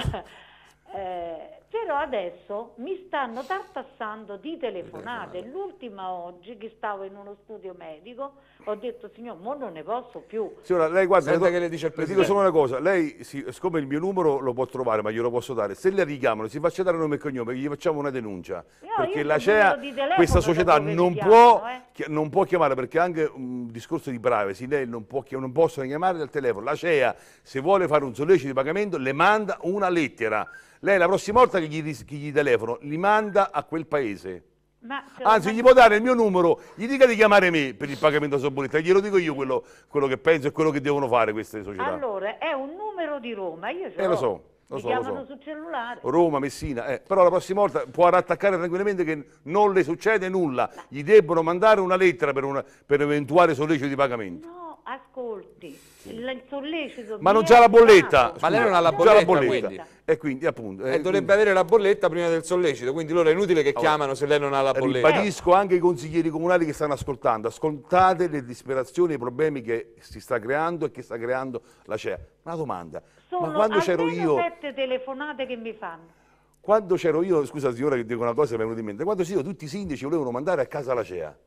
eh, però adesso mi stanno tartassando di telefonate. L'ultima oggi che stavo in uno studio medico, ho detto signor, mo non ne posso più. Signora, lei guarda, Senta che le dice il Presidente. Le dico solo una cosa, lei siccome il mio numero lo può trovare, ma glielo posso dare, se le richiamano, si faccia dare nome e cognome, gli facciamo una denuncia. No, perché la CEA, questa società non, chiamo, può, eh? non può, chiamare, perché anche un discorso di privacy, lei non, può, non possono chiamare dal telefono. La CEA, se vuole fare un sollecito di pagamento, le manda una lettera. Lei la prossima volta che gli, che gli telefono li manda a quel paese. Ma, Anzi, gli può dare il mio numero, gli dica di chiamare me per il pagamento della bolletta, glielo dico io quello, quello, che penso e quello che devono fare queste società. Allora, è un numero di Roma, io ce eh, lo so. Lo so, chiamano lo so. sul cellulare. Roma, Messina, eh. però la prossima volta può attaccare tranquillamente che non le succede nulla, gli debbono mandare una lettera per, una, per un eventuale sollecito di pagamento. No, ascolti, il sollecito. Ma non c'ha la bolletta. ma lei non ha la bolletta, la bolletta. Quindi. E quindi appunto. Eh, dovrebbe quindi. avere la bolletta prima del sollecito, quindi loro è inutile che allora, chiamano se lei non ha la bolletta. Ribadisco anche i consiglieri comunali che stanno ascoltando, ascoltate le disperazioni e i problemi che si sta creando e che sta creando la CEA. Una domanda, Sono ma quando c'ero io... sette telefonate che mi fanno. Quando c'ero io, scusa signora che dico una cosa mi è venuta in mente, quando io tutti i sindaci volevano mandare a casa la CEA,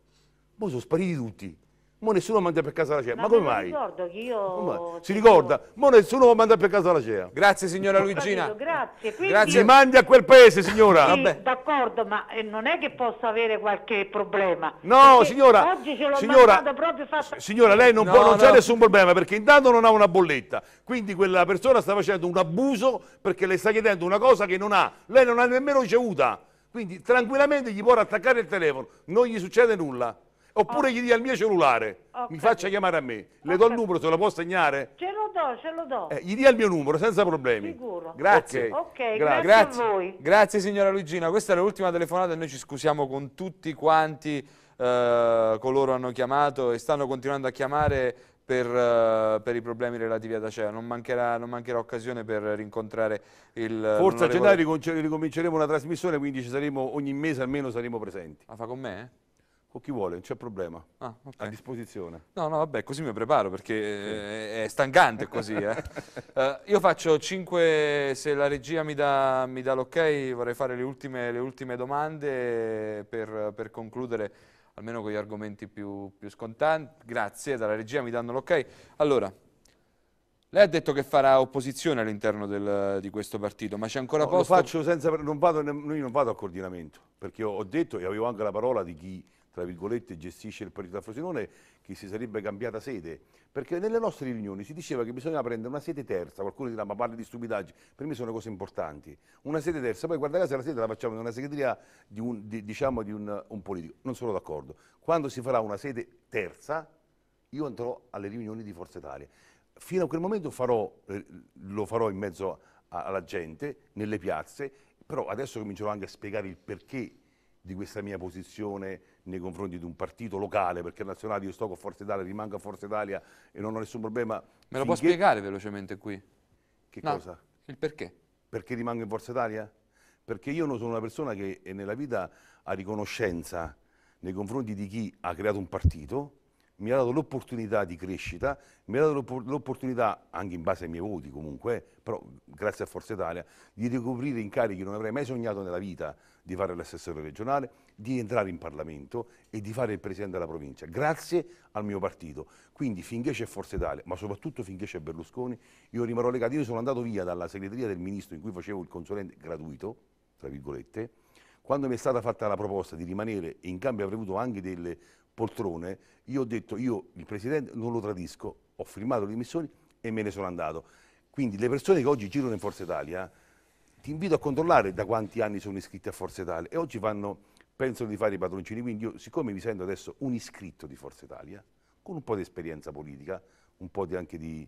poi sono spariti tutti. Mo nessuno manda per casa la CEA. Ma, Ma come mai? ricordo che io... Si ricorda? Mo nessuno manda per casa la CEA. Grazie signora Luigina. Grazie. Quindi grazie. Io... mandi a quel paese signora. Sì, d'accordo, ma eh, non è che posso avere qualche problema. No signora. Oggi ce signora, proprio fatta... Signora lei non, no, può, non no. c'è nessun problema perché intanto non ha una bolletta. Quindi quella persona sta facendo un abuso perché le sta chiedendo una cosa che non ha. Lei non ha nemmeno ricevuta. Quindi tranquillamente gli può attaccare il telefono. Non gli succede nulla. Oppure oh. gli dia il mio cellulare, okay. mi faccia chiamare a me. Le okay. do il numero, se lo può segnare? Ce lo do, ce lo do. Eh, gli dia il mio numero, senza problemi. Sicuro. Grazie. Okay. Gra grazie, grazie. grazie signora Luigina. Questa era l'ultima telefonata e noi ci scusiamo con tutti quanti eh, coloro hanno chiamato e stanno continuando a chiamare per, eh, per, i problemi relativi ad Acea. Non mancherà, non mancherà occasione per rincontrare il... Forse a gennaio ricominceremo una trasmissione, quindi ci saremo ogni mese almeno saremo presenti. ma fa con me? Eh? o chi vuole, non c'è problema, ah, okay. a disposizione. No, no, vabbè, così mi preparo perché sì. Eh, è stancante così. Eh. uh, (laughs) io faccio 5, se la regia mi dà, dà l'ok, vorrei fare le ultime, le ultime domande per, per, concludere, almeno con gli argomenti più, più scontanti. Grazie, dalla regia mi danno l'ok. Allora, lei ha detto che farà opposizione all'interno di questo partito, ma c'è ancora no, posto? Lo faccio senza, non vado, non vado a coordinamento, perché ho detto e avevo anche la parola di chi tra virgolette, gestisce il partito da Frosinone, che si sarebbe cambiata sede. Perché nelle nostre riunioni si diceva che bisognava prendere una sede terza, qualcuno dirà ma parli di stupidaggini, per me sono cose importanti. Una sede terza, poi guarda caso la sede la facciamo in una segreteria di un, di, diciamo, di un, un politico. Non sono d'accordo. Quando si farà una sede terza, io andrò alle riunioni di Forza Italia. Fino a quel momento farò, eh, lo farò in mezzo alla gente, nelle piazze, però adesso comincerò anche a spiegare il perché di questa mia posizione nei confronti di un partito locale, perché nazionale io sto con Forza Italia, rimanga Forza Italia e non ho nessun problema. Me lo finché... può spiegare velocemente qui? Che no, cosa? Il perché? Perché rimango in Forza Italia? Perché io non sono una persona che nella vita ha riconoscenza nei confronti di chi ha creato un partito, mi ha dato l'opportunità di crescita, mi ha dato l'opportunità, anche in base ai miei voti comunque, eh, però grazie a Forza Italia, di ricoprire incarichi che non avrei mai sognato nella vita di fare l'assessore regionale, di entrare in Parlamento e di fare il Presidente della provincia, grazie al mio partito. Quindi finché c'è Forza Italia, ma soprattutto finché c'è Berlusconi, io rimarrò legato. Io sono andato via dalla segreteria del Ministro in cui facevo il consulente gratuito, tra virgolette, quando mi è stata fatta la proposta di rimanere, in cambio avrei avuto anche delle poltrone, io ho detto, io il Presidente non lo tradisco, ho firmato le dimissioni e me ne sono andato. Quindi le persone che oggi girano in Forza Italia, ti invito a controllare da quanti anni sono iscritti a Forza Italia e oggi vanno, pensano di fare i padroncini, quindi io siccome mi sento adesso un iscritto di Forza Italia, con un po' di esperienza politica, un po' di anche di,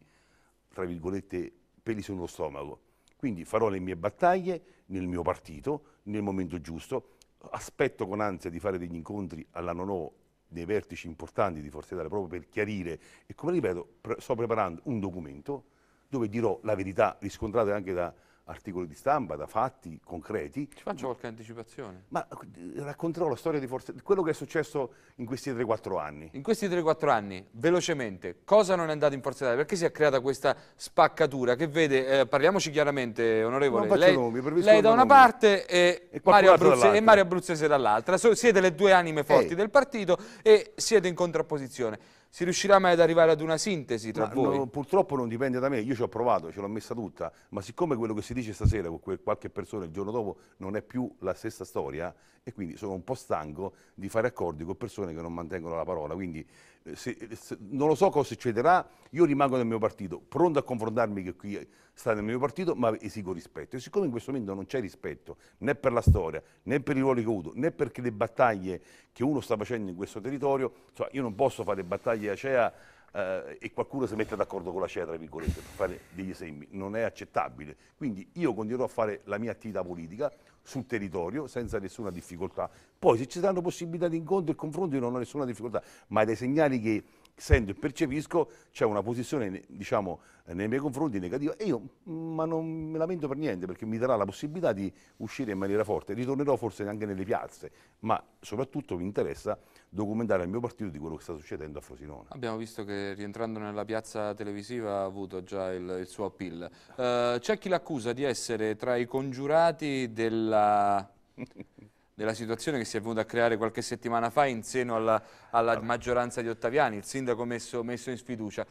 tra virgolette, peli sullo stomaco, quindi farò le mie battaglie nel mio partito, nel momento giusto, aspetto con ansia di fare degli incontri alla Nono dei vertici importanti di Forza Italia proprio per chiarire e come ripeto pre sto preparando un documento dove dirò la verità riscontrata anche da articoli di stampa, da fatti concreti. Ci faccio qualche anticipazione? Ma eh, racconterò la storia di Forza, quello che è successo in questi 3-4 anni. In questi 3-4 anni, velocemente, cosa non è andato in Forza Italia? Perché si è creata questa spaccatura che vede, eh, parliamoci chiaramente, onorevole, non lei, nomi, lei da una nomi. parte e, e Mario, Abruzze, e Mario Abruzzese dall'altra. So, siete le due anime forti Ehi. del partito e siete in contrapposizione si riuscirà mai ad arrivare ad una sintesi tra ma voi? No, purtroppo non dipende da me, io ci ho provato, ce l'ho messa tutta, ma siccome quello che si dice stasera con qualche persona il giorno dopo non è più la stessa storia, e quindi sono un po' stanco di fare accordi con persone che non mantengono la parola. Quindi eh, se, eh, se, non lo so cosa succederà, io rimango nel mio partito, pronto a confrontarmi che qui sta nel mio partito, ma esigo rispetto. E siccome in questo momento non c'è rispetto né per la storia, né per i ruoli che ho avuto, né perché le battaglie che uno sta facendo in questo territorio, insomma, cioè, io non posso fare battaglie acea Uh, eh, e qualcuno si mette d'accordo con la CEA, tra virgolette, per fare degli esempi, non è accettabile. Quindi io continuerò a fare la mia attività politica, sul territorio senza nessuna difficoltà. Poi se ci saranno possibilità di incontro e confronto io non ho nessuna difficoltà, ma dei segnali che sento e percepisco c'è una posizione diciamo, eh, nei miei confronti negativa e io mm, ma non mi lamento per niente perché mi darà la possibilità di uscire in maniera forte, ritornerò forse anche nelle piazze, ma soprattutto mi interessa documentare al mio partito di quello che sta succedendo a Frosinone. Abbiamo visto che rientrando nella piazza televisiva ha avuto già il, il suo appeal. Uh, c'è chi l'accusa di essere tra i congiurati della... (laughs) della situazione che si è venuta a creare qualche settimana fa in seno alla, alla maggioranza di Ottaviani, il sindaco messo, messo in sfiducia.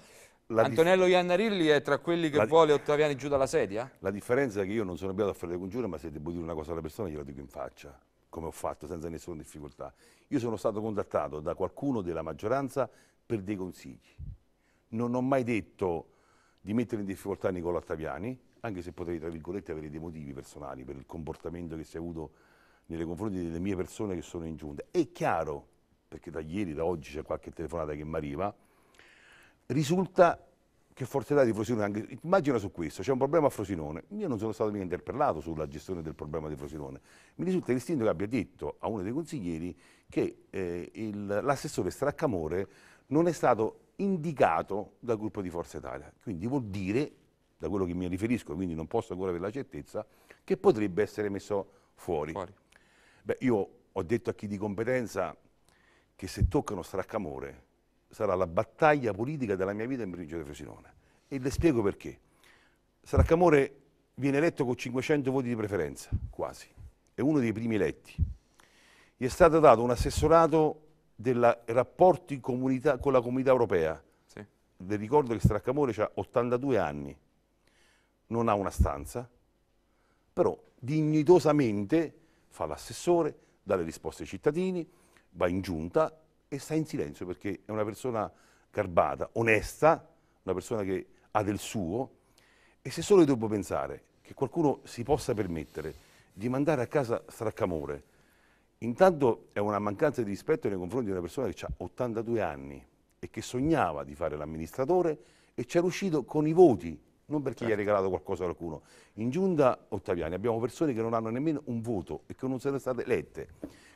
La Antonello Iannarilli è tra quelli che vuole Ottaviani giù dalla sedia? La differenza è che io non sono abituato a fare le congiure, ma se devo dire una cosa alla persona gliela dico in faccia, come ho fatto, senza nessuna difficoltà. Io sono stato contattato da qualcuno della maggioranza per dei consigli. Non ho mai detto di mettere in difficoltà Nicola Ottaviani, anche se potrei, tra virgolette, avere dei motivi personali per il comportamento che si è avuto nei confronti delle mie persone che sono in giunta. È chiaro, perché da ieri, da oggi c'è qualche telefonata che mi arriva, risulta che Forza Italia di Frosinone, anche, immagina su questo, c'è un problema a Frosinone, io non sono stato mica interpellato sulla gestione del problema di Frosinone, mi risulta che il sindaco abbia detto a uno dei consiglieri che eh, l'assessore Straccamore non è stato indicato dal gruppo di Forza Italia, quindi vuol dire, da quello che mi riferisco, quindi non posso ancora avere la certezza, che potrebbe essere messo fuori. fuori. Beh, io ho detto a chi di competenza che se toccano Straccamore sarà la battaglia politica della mia vita in provincia di Frosinone. E le spiego perché. Straccamore viene eletto con 500 voti di preferenza, quasi. È uno dei primi eletti. Gli è stato dato un assessorato dei rapporti comunità, con la comunità europea. Sì. Le ricordo che Straccamore ha 82 anni, non ha una stanza, però dignitosamente fa l'assessore, dà le risposte ai cittadini, va in giunta e sta in silenzio perché è una persona garbata, onesta, una persona che ha del suo e se solo io devo pensare che qualcuno si possa permettere di mandare a casa Straccamore, intanto è una mancanza di rispetto nei confronti di una persona che ha 82 anni e che sognava di fare l'amministratore e ci è riuscito con i voti non perché certo. gli ha regalato qualcosa a qualcuno. In Giunta Ottaviani abbiamo persone che non hanno nemmeno un voto e che non sono state elette.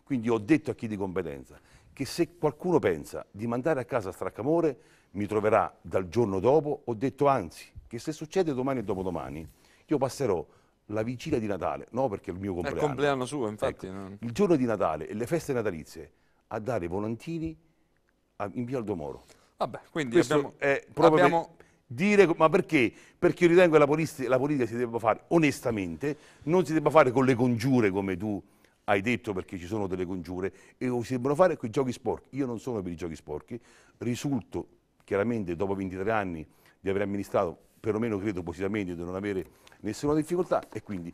Quindi ho detto a chi di competenza che se qualcuno pensa di mandare a casa Straccamore mi troverà dal giorno dopo, ho detto anzi che se succede domani e dopodomani io passerò la vigilia di Natale, no perché è il mio compleanno. È il compleanno suo ecco, infatti. Ecco, non... Il giorno di Natale e le feste natalizie a dare volantini a, in via Aldomoro. Vabbè, quindi abbiamo, è abbiamo dire, ma perché? Perché io ritengo che la politica, la politica si debba fare onestamente, non si debba fare con le congiure come tu hai detto perché ci sono delle congiure e si devono fare con i giochi sporchi. Io non sono per i giochi sporchi, risulto chiaramente dopo 23 anni di aver amministrato, perlomeno credo positivamente, di non avere nessuna difficoltà e quindi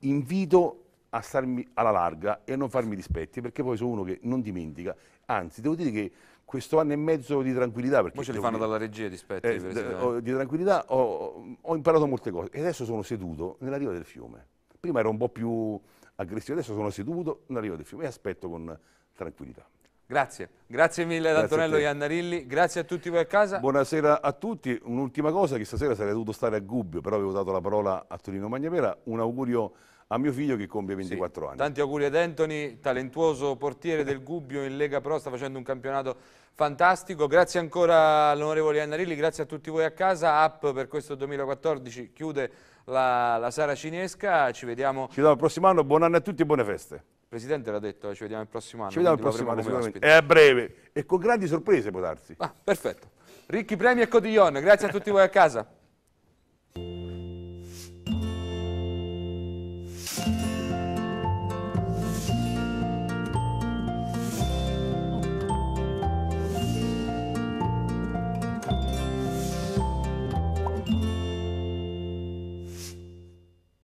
invito a starmi alla larga e a non farmi dispetti perché poi sono uno che non dimentica, anzi devo dire che questo anno e mezzo di tranquillità. Poi ce li fanno dalla regia di Spetti. Eh, eh, di tranquillità ho, ho, imparato molte cose e adesso sono seduto nella riva del fiume. Prima ero un po' più aggressivo, adesso sono seduto nella riva del fiume e aspetto con tranquillità. Grazie, grazie mille ad grazie Antonello Iannarilli, grazie a tutti voi a casa. Buonasera a tutti, un'ultima cosa che stasera sarei dovuto stare a Gubbio, però avevo dato la parola a Torino Magnavera, un augurio a mio figlio che compie 24 sì. anni. Tanti auguri ad Anthony, talentuoso portiere del Gubbio in Lega Pro, sta facendo un campionato fantastico. Grazie ancora all'onorevole Annarilli, grazie a tutti voi a casa. App per questo 2014 chiude la, la Sara Cinesca, ci vediamo. Ci vediamo il prossimo anno, buon anno a tutti e buone feste. Presidente l'ha detto, ci vediamo il prossimo anno. Ci vediamo il prossimo anno, sicuramente. Eh, È a breve e con grandi sorprese può darsi. Ah, perfetto. Ricchi premi e cotillon, grazie a tutti voi a casa.